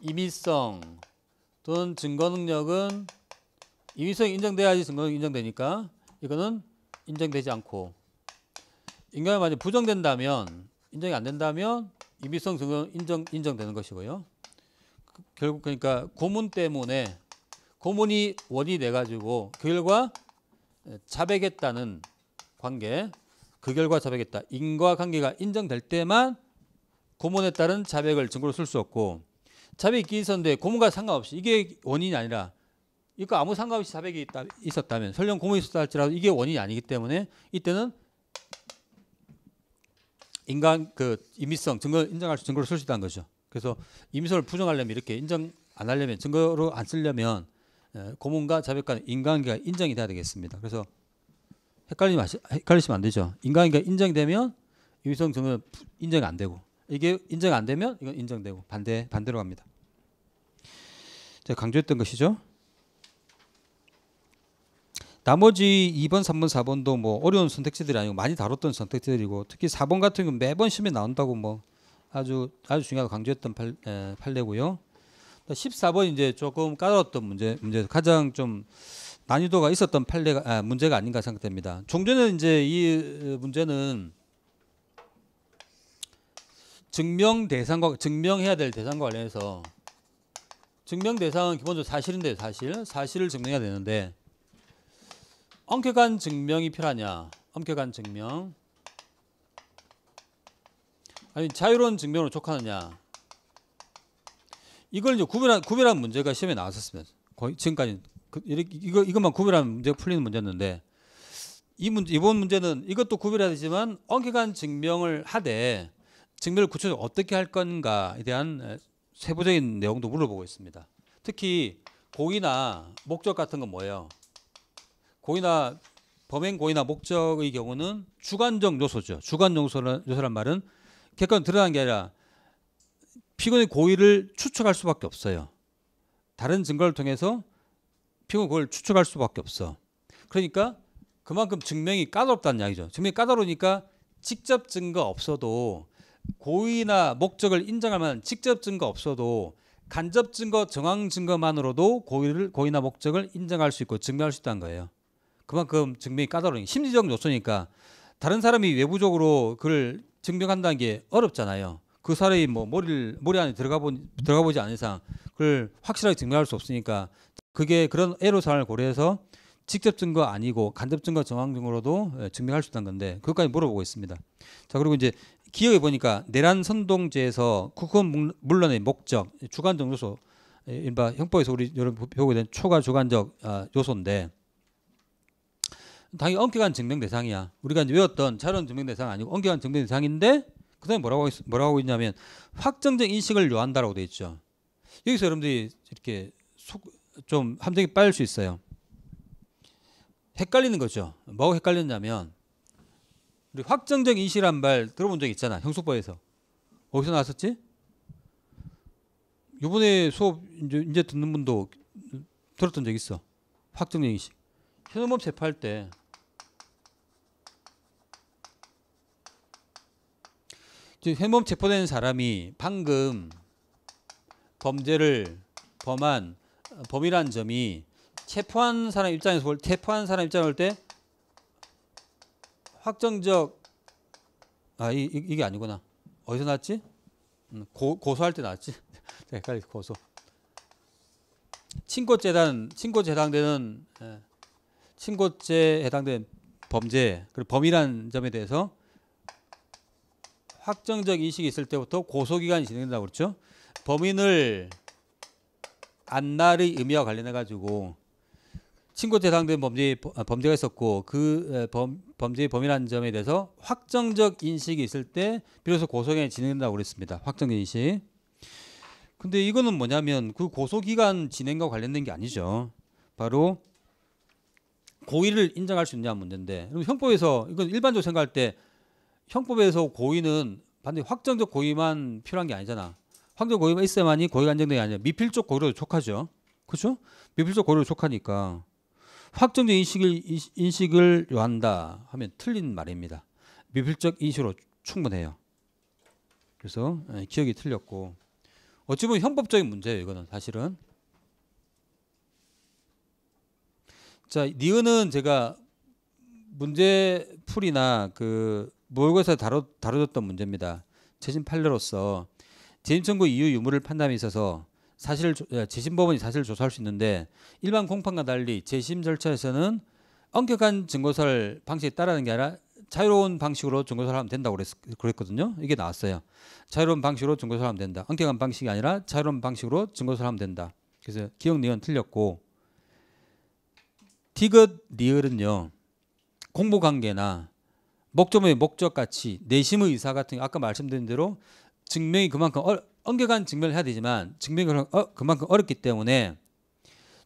임의성 또는 증거능력은 임의성이 인정돼야지 증거능 인정되니까 이거는 인정되지 않고 인과가 만약 부정된다면 인정이 안 된다면 임의성 증거 인정, 인정되는 것이고요. 그, 결국 그러니까 고문 때문에 고문이 원이 돼 가지고 그 결과 자백했다는 관계 그 결과 자백했다 인과 관계가 인정될 때만 고문에 따른 자백을 증거로 쓸 수 없고 자백이 있었는데 고문과 상관없이 이게 원인이 아니라 이거 아무 상관없이 자백이 있다, 있었다면 설령 고문이 있었다 할지라도 이게 원인이 아니기 때문에 이때는 인간 그 임의성 증거 인정할 수 증거로 쓸 수 있다는 거죠. 그래서 임의성을 부정하려면 이렇게 인정 안 하려면 증거로 안 쓰려면 어, 고문과 자백과 인간관계가 인정이 돼야 되겠습니다. 그래서 헷갈리면 헷갈리시면 안 되죠. 인간계가 인정되면 유성증후 인정이 안 되고 이게 인정 안 되면 이건 인정되고 반대 반대로 갑니다. 제가 강조했던 것이죠. 나머지 2번, 3번, 4번도 뭐 어려운 선택지들이 아니고 많이 다뤘던 선택지들이고 특히 4번 같은 경우 매번 시험에 나온다고 뭐 아주 아주 중요하고 강조했던 판례고요. 14번 이제 조금 까다롭던 문제 문제 가장 좀 난이도가 있었던 판례가 아, 문제가 아닌가 생각됩니다. 종전에 이제 이 어, 문제는 증명 대상과 증명해야 될 대상과 관련해서 증명 대상은 기본적으로 사실인데 사실 사실을 증명해야 되는데 엄격한 증명이 필요하냐 엄격한 증명 아니 자유로운 증명으로 족하느냐 이걸 이제 구별한 구별한 문제가 시험에 나왔었습니다. 거의 지금까지 그, 이거 이것만 구별하면 문제 풀리는 문제였는데 이 문제 이번 문제는 이것도 구별해야 되지만 엄격한 증명을 하되 증명을 구체적으로 어떻게 할 건가에 대한 세부적인 내용도 물어보고 있습니다. 특히 고의나 목적 같은 건 뭐예요? 고의나 범행 고의나 목적의 경우는 주관적 요소죠. 주관적 요소란, 요소란 말은 객관 드러난 게 아니라 피고의 고의를 추측할 수밖에 없어요. 다른 증거를 통해서 피고 고의를 추측할 수밖에 없어. 그러니까 그만큼 증명이 까다롭다는 이야기죠. 증명이 까다로우니까 직접 증거 없어도 고의나 목적을 인정할 만한 직접 증거 없어도 간접 증거, 정황 증거만으로도 고의를 고의나 목적을 인정할 수 있고 증명할 수 있다는 거예요. 그만큼 증명이 까다로운 심리적 요소니까 다른 사람이 외부적으로 그걸 증명한다는 게 어렵잖아요. 그 사람이 뭐 머리를 머리 안에 들어가 보 들어가 보지 않은 이상 그걸 확실하게 증명할 수 없으니까 그게 그런 애로 사안을 고려해서 직접 증거 아니고 간접 증거 정황 등으로도 예, 증명할 수 있다는 건데 그것까지 물어보고 있습니다. 자 그리고 이제 기억해 보니까 내란 선동죄에서 국헌 물론의 목적 주관적 요소 일바 예, 형법에서 우리 여러분 배우 있는 초과 주관적 아, 요소인데 당연히 엄격한 증명 대상이야. 우리가 이제 외웠던 자론 증명 대상 아니고 엄격한 증명 대상인데 그다음에 뭐라고 뭐라고 있냐면 확정적 인식을 요한다라고 되어 있죠. 여기서 여러분들이 이렇게 속, 좀 함정이 빠질 수 있어요. 헷갈리는 거죠. 뭐가 헷갈렸냐면 우리 확정적 인식이란 말 들어본 적 있잖아. 형수법에서 어디서 나왔었지? 요번에 수업 이제, 이제 듣는 분도 들었던 적 있어. 확정적 인식. 현우법 재판할 때 현범 체포된 사람이 방금 범죄를 범한 어, 범이라는 점이 체포한 사람 입장에서 볼 체포한 사람 입장을 때 확정적 아 이, 이, 게 아니구나 어디서 났지 음, 고, 고소할 때 났지 헷갈리 네, 고소 친고재단 친고재 해당되는 에, 예, 친고죄 해당되는 범죄 그리고 범이는 점에 대해서 확정적 인식이 있을 때부터 고소기간이 진행된다고 그랬죠. 범인을 안날의 의미와 관련해 가지고 친고 대상된 범죄 범죄가 있었고 그 범, 범죄의 범인한 점에 대해서 확정적 인식이 있을 때 비로소 고소기간이 진행된다고 그랬습니다. 확정적 인식. 근데 이거는 뭐냐면 그 고소기간 진행과 관련된 게 아니죠. 바로 고의를 인정할 수 있냐 문제인데 그럼 형법에서 이건 일반적으로 생각할 때 형법에서 고의는 반드시 확정적 고의만 필요한 게 아니잖아. 확정 고의가 있어야만이 고의가 안정된 게 아니야. 미필적 고의로 촉하죠. 그렇죠? 미필적 고의로 촉하니까 확정적 인식을 인식을 요한다 하면 틀린 말입니다. 미필적 인식으로 충분해요. 그래서 예, 기억이 틀렸고 어찌 보면 형법적인 문제예요. 이거는 사실은 자 니은은 제가 문제 풀이나 그 모의고사 다루, 다루었던 문제입니다. 재심 판례로서 재심 청구 이유 유무를 판단에 있어서 사실을 예, 재심 법원이 사실 조사할 수 있는데 일반 공판과 달리 재심 절차에서는 엄격한 증거설 방식에 따르는 게 아니라 자유로운 방식으로 증거설 하면 된다고 그랬, 그랬거든요. 이게 나왔어요. 자유로운 방식으로 증거설 하면 된다. 엄격한 방식이 아니라 자유로운 방식으로 증거설 하면 된다. 그래서 기억 내용은 틀렸고 디귿 리을은요공보 관계나 목적의 목적 가치, 내심의 의사 같은 아까 말씀드린 대로 증명이 그만큼 어, 엉겨간 증명을 해야 되지만 증명이 어, 그만큼 어렵기 때문에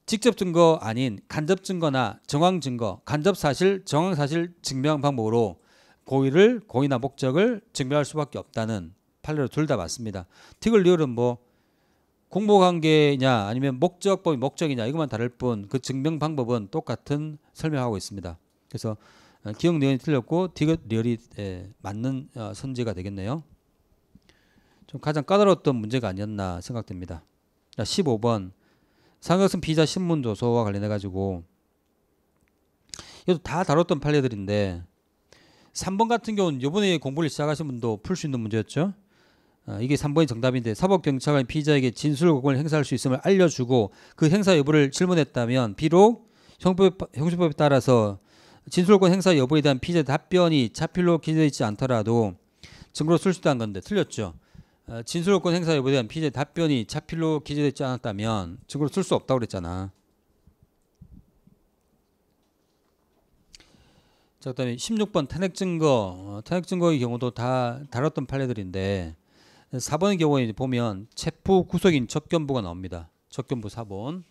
직접 증거 아닌 간접 증거나 정황 증거, 간접 사실, 정황 사실 증명 방법으로 고의를 고의나 목적을 증명할 수밖에 없다는 판례로 둘 다 맞습니다. 틱을 리얼은 뭐 공모 관계냐 아니면 목적법이 목적이냐 이것만 다를 뿐 그 증명 방법은 똑같은 설명하고 있습니다. 그래서 어, 기억 내용이 틀렸고 디귿 리얼이 예, 맞는 어, 선지가 되겠네요. 좀 가장 까다로웠던 문제가 아니었나 생각됩니다. 자, 15번 상여승 피자 신문 조서와 관련해 가지고 이것도 다 다뤘던 판례들인데 3번 같은 경우는 이번에 공부를 시작하신 분도 풀 수 있는 문제였죠. 어, 이게 3번이 정답인데 사법경찰관이 피자에게 진술 권을 행사할 수 있음을 알려주고 그 행사 여부를 질문했다면 비록 형법, 형수법에 따라서 진술권 행사 여부에 대한 피의자 답변이 차필로 기재되어 있지 않더라도 증거로 쓸수도한 건데 틀렸죠. 어, 진술권 행사 여부에 대한 피의자 답변이 차필로 기재되지 않았다면 증거로 쓸 수 없다고 그랬잖아. 자, 그다음에 16번 탄핵 증거, 어, 탄핵 증거의 경우도 다 다뤘던 판례들인데 4번의 경우에 보면 체포 구속인 적견부가 나옵니다. 적견부 4번.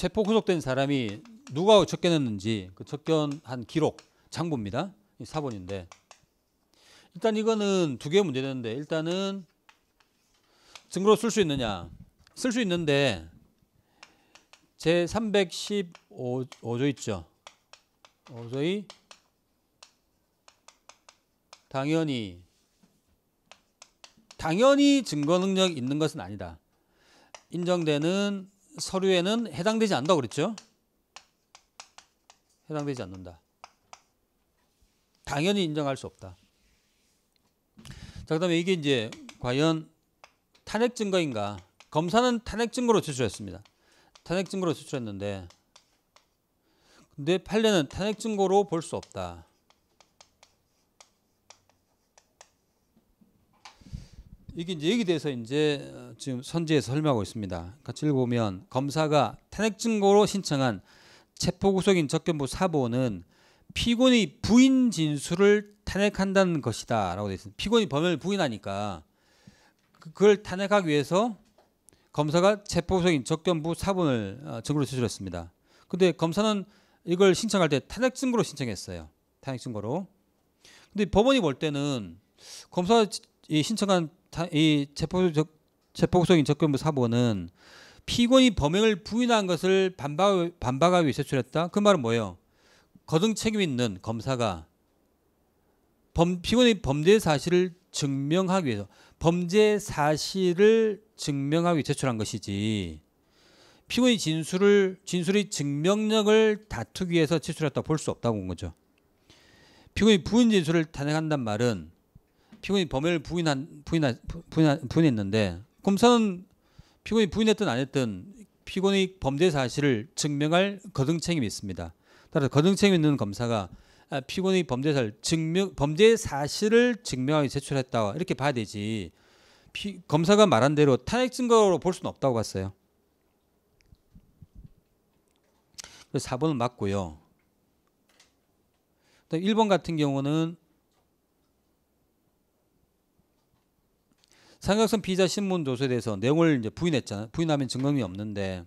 체포 구속된 사람이 누가 접견했는지 그 접견한 기록 장부입니다. 4번인데 일단 이거는 두 개 문제되는데 일단은 증거로 쓸 수 있느냐 쓸 수 있는데 제 315조 있죠. 5조의 당연히 당연히 증거 능력 있는 것은 아니다. 인정되는 서류에는 해당되지 않는다고 그랬죠? 해당되지 않는다. 당연히 인정할 수 없다. 자, 그다음에 이게 이제 과연 탄핵 증거인가? 검사는 탄핵 증거로 제출했습니다. 탄핵 증거로 제출했는데 근데 판례는 탄핵 증거로 볼 수 없다. 이게 이제 여기대해서 이제 지금 선지에서 설명하고 있습니다. 같이 그러니까 읽어보면 검사가 탄핵 증거로 신청한 체포 구속인 적견부 사보는 피고인이 부인 진술을 탄핵한다는 것이다라고 되어 있습니다. 피고인이 범행을 부인하니까 그, 그걸 탄핵하기 위해서 검사가 체포 구속인 적견부 사본을 어, 증거로 제출했습니다. 근데 검사는 이걸 신청할 때 탄핵 증거로 신청했어요. 탄핵 증거로. 근데 법원이 볼 때는 검사 이 신청한 이 체포적 체포적인 접근부 사본은 피고인이 범행을 부인한 것을 반박, 반박하기 위해 제출했다. 그 말은 뭐예요? 거등 책임 있는 검사가 범, 피고인의 범죄 사실을 증명하기 위해서 범죄 사실을 증명하기 위해 제출한 것이지 피고인 진술을 진술의 증명력을 다투기 위해서 제출했다 볼 수 없다고 본 거죠. 피고인 부인 진술을 탄핵한단 말은 피고인이 범행을 부인한 부인하, 부인 부인했는데 검사는 피고인이 부인했든 안 했든 피고인의 범죄 사실을 증명할 거등 책임이 있습니다. 따라서 거등 책임 있는 검사가 아, 피고인의 범죄 사실 증명 범죄 사실을 증명하기 제출했다 이렇게 봐야 되지. 피, 검사가 말한 대로 탄핵 증거로 볼 수는 없다고 봤어요. 그래서 4번은 맞고요. 1번 같은 경우는 삼각선 피의자 신문 조서에 대해서 내용을 이제 부인했잖아요. 부인하면 증거이 없는데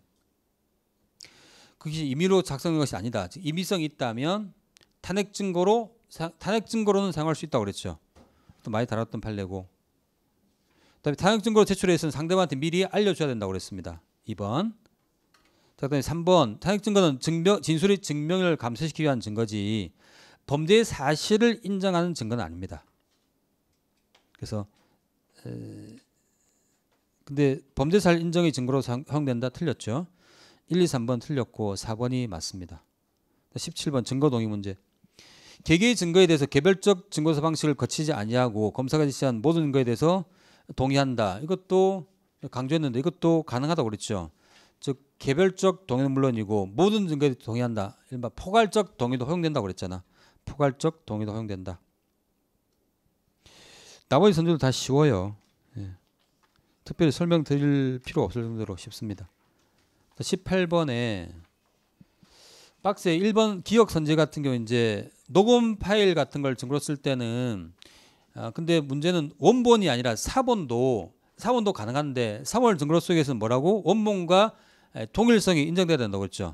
그게 임의로 작성된 것이 아니다. 임의성이 있다면 탄핵 증거로 탄핵 증거로는 사용할 수 있다고 그랬죠. 또 많이 다뤘던 판례고. 그다음에 탄핵 증거로 제출해서는 상대방한테 미리 알려줘야 된다고 그랬습니다. 2번. 자, 그다음에 3번 탄핵 증거는 증명, 진술의 증명을 감쇄시키기 위한 증거지 범죄의 사실을 인정하는 증거는 아닙니다. 그래서 근데 범죄사실 인정의 증거로 사용된다 틀렸죠. 1, 2, 3번 틀렸고 4번이 맞습니다. 17번 증거 동의 문제. 개개의 증거에 대해서 개별적 증거사 방식을 거치지 아니하고 검사가 제시한 모든 증 거에 대해서 동의한다. 이것도 강조했는데 이것도 가능하다고 그랬죠. 즉 개별적 동의는 물론이고 모든 증거에 동의한다. 이른바 포괄적 동의도 허용된다고 그랬잖아. 포괄적 동의도 허용된다. 나머지 선수도다 쉬워요. 예. 특별히 설명드릴 필요 없을 정도로 쉽습니다. 18번에 박스에 1번 기억 선제 같은 경우 이제 녹음 파일 같은 걸 증거로 쓸 때는 아 근데 문제는 원본이 아니라 사본도 사본도 가능한데 사본을 증거로 쓰기 위서는 뭐라고 원본과 동일성이 인정돼야 된다고 했죠.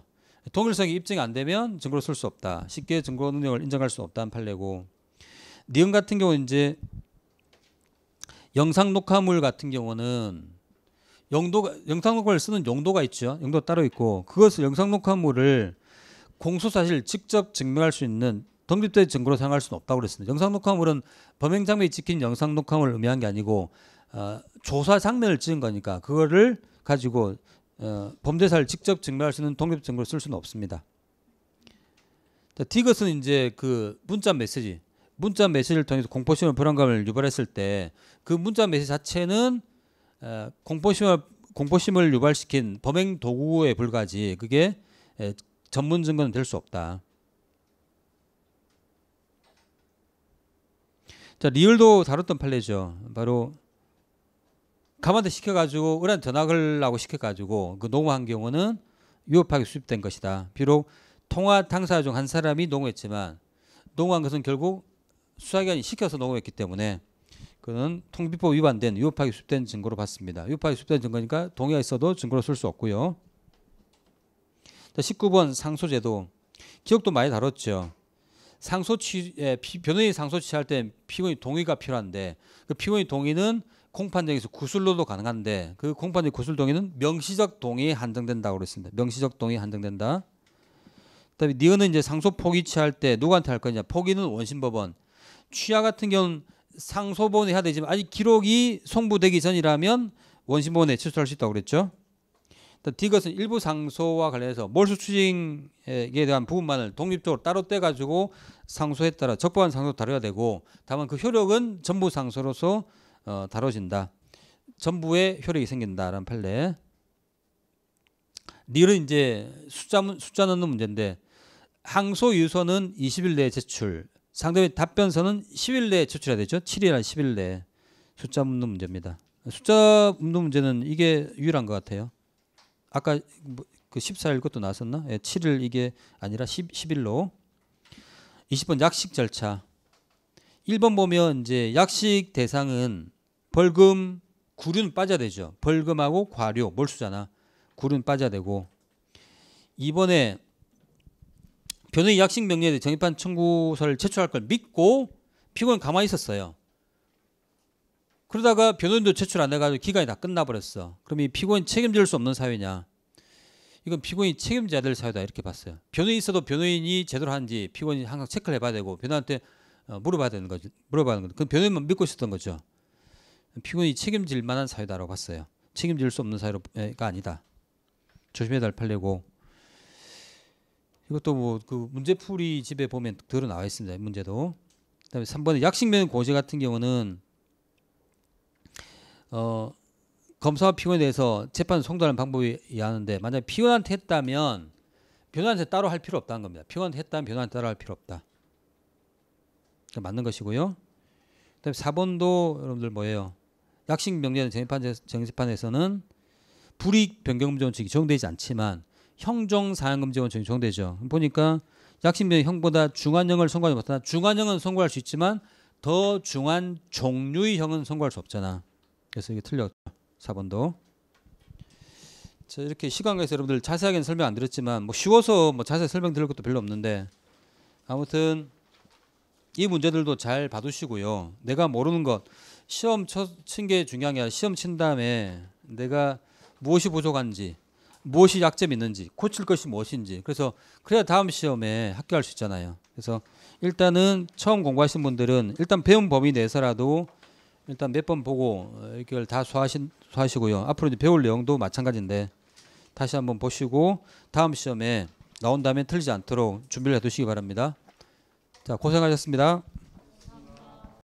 동일성이 입증이 안 되면 증거로 쓸 수 없다. 쉽게 증거 능력을 인정할 수 없다는 판례고 니은 같은 경우 이제 영상 녹화물 같은 경우는 영도가 영상 녹화를 쓰는 용도가 있죠. 용도 따로 있고 그것을 영상 녹화물을 공소 사실 직접 증명할 수 있는 독립된 증거로 사용할 수는 없다고 그랬습니다. 영상 녹화물은 범행 장면이 찍힌 영상 녹화물을 의미한 게 아니고 어, 조사 장면을 찍은 거니까 그거를 가지고 어, 범죄사를 직접 증명할 수 있는 독립 증거를 쓸 수는 없습니다. 자, 디귿은 이제 그 문자 메시지 문자 메시지를 통해서 공포심을 불안감을 유발했을 때 그 문자 메시지 자체는 어, 공포심을 공포심을 유발시킨 범행 도구에 불과지 그게 전문 증거는 될 수 없다. 자 리얼도 다뤘던 판례죠. 바로 가만히 시켜가지고 을한 전학을 하고 시켜가지고 그 농후한 경우는 위협하게 수입된 것이다. 비록 통화 당사 중 한 사람이 농후했지만 농후한 것은 결국 수사기관이 시켜서 녹음했기 때문에 그는 통비법 위반된 위법하게 수입된 증거로 봤습니다. 위법하게 수입된 증거니까 동의가 있어도 증거로 쓸 수 없고요. 자, 19번 상소제도 기억도 많이 다뤘죠. 상소 취 예, 피, 변호인이 상소 취할 때 피고인 동의가 필요한데 그 피고인 동의는 공판정에서 구술로도 가능한데 그 공판정 구술 동의는 명시적 동의에 한정된다고 그랬습니다. 명시적 동의 한정된다. 그다음에 니은은 이제 상소 포기 취할 때 누구한테 할 거냐? 포기는 원심법원, 취하 같은 경우는 상소본에 해야 되지만 아직 기록이 송부되기 전이라면 원심본에 취소할 수 있다고 그랬죠. 디것은 일부 상소와 관련해서 몰수 추징에 대한 부분만을 독립적으로 따로 떼가지고 상소에 따라 적법한 상소 다뤄야 되고 다만 그 효력은 전부 상소로서 어, 다뤄진다. 전부의 효력이 생긴다라는 판례. 닐은 이제 숫자 숫자 넣는 문제인데 항소 유서는 20일 내에 제출, 상대의 답변서는 10일 내에 제출해야 되죠. 7일이나 10일 내에 숫자 묻는 문제입니다. 숫자 묻는 문제는 이게 유일한 것 같아요. 아까 뭐 그 14일 것도 나왔었나? 예, 7일 이게 아니라 10, 10일로 20번 약식 절차 1번 보면 이제 약식 대상은 벌금 구륜 빠져야 되죠. 벌금하고 과료 몰수잖아. 구륜 빠져야 되고 이번에 변호인 약식 명령에 대해 정립한 청구서를 제출할 걸 믿고 피고는 가만히 있었어요. 그러다가 변호인도 제출 안 해가지고 기간이 다 끝나버렸어. 그럼 이 피고인 책임질 수 없는 사유냐? 이건 피고인이 책임져야 될 사유다 이렇게 봤어요. 변호인 있어도 변호인이 제대로 하는지 피고인이 항상 체크를 해봐야 되고 변호한테 어, 물어봐야 되는 거죠. 물어봐야 되는 거죠. 그 변호인만 믿고 있었던 거죠. 피고인이 책임질 만한 사유다라고 봤어요. 책임질 수 없는 사유가 아니다. 조심해야 될 판례고 이것도 뭐 그 문제풀이 집에 보면 들어 나와 있습니다. 문제도. 그다음에 3번에 약식면 고제 같은 경우는 어 검사와 피고인에 대해서 재판을 송달하는 방법이 하는데 만약 피고인한테 했다면 변호한테 따로 할 필요 없다는 겁니다. 피고인한테 했다면 변호한테 따로 할 필요 없다. 그러니까 맞는 것이고요. 그다음에 4번도 여러분들 뭐예요? 약식 명령 정의판 에서는 불이익 변경 금지 원칙이 적용되지 않지만 형종 사형금지원청이 적용되죠. 보니까 약심병 형보다 중한형을 선고하지 못하나 중한형은 선고할 수 있지만 더 중한 종류의 형은 선고할 수 없잖아. 그래서 이게 틀렸죠. 4번도. 자, 이렇게 시간 가서 여러분들 자세하게는 설명 안 드렸지만 뭐 쉬워서 뭐 자세히 설명 드릴 것도 별로 없는데 아무튼 이 문제들도 잘 봐두시고요. 내가 모르는 것 시험 친게 중요한 게 아니라 시험 친 다음에 내가 무엇이 부족한지 무엇이 약점이 있는지 고칠 것이 무엇인지 그래서 그래야 다음 시험에 합격할 수 있잖아요. 그래서 일단은 처음 공부하신 분들은 일단 배운 범위 내에서라도 일단 몇 번 보고 어, 이걸 다 소화하신, 소화하시고요. 앞으로 이제 배울 내용도 마찬가지인데 다시 한번 보시고 다음 시험에 나온다음에 틀리지 않도록 준비를 해두시기 바랍니다. 자 고생하셨습니다.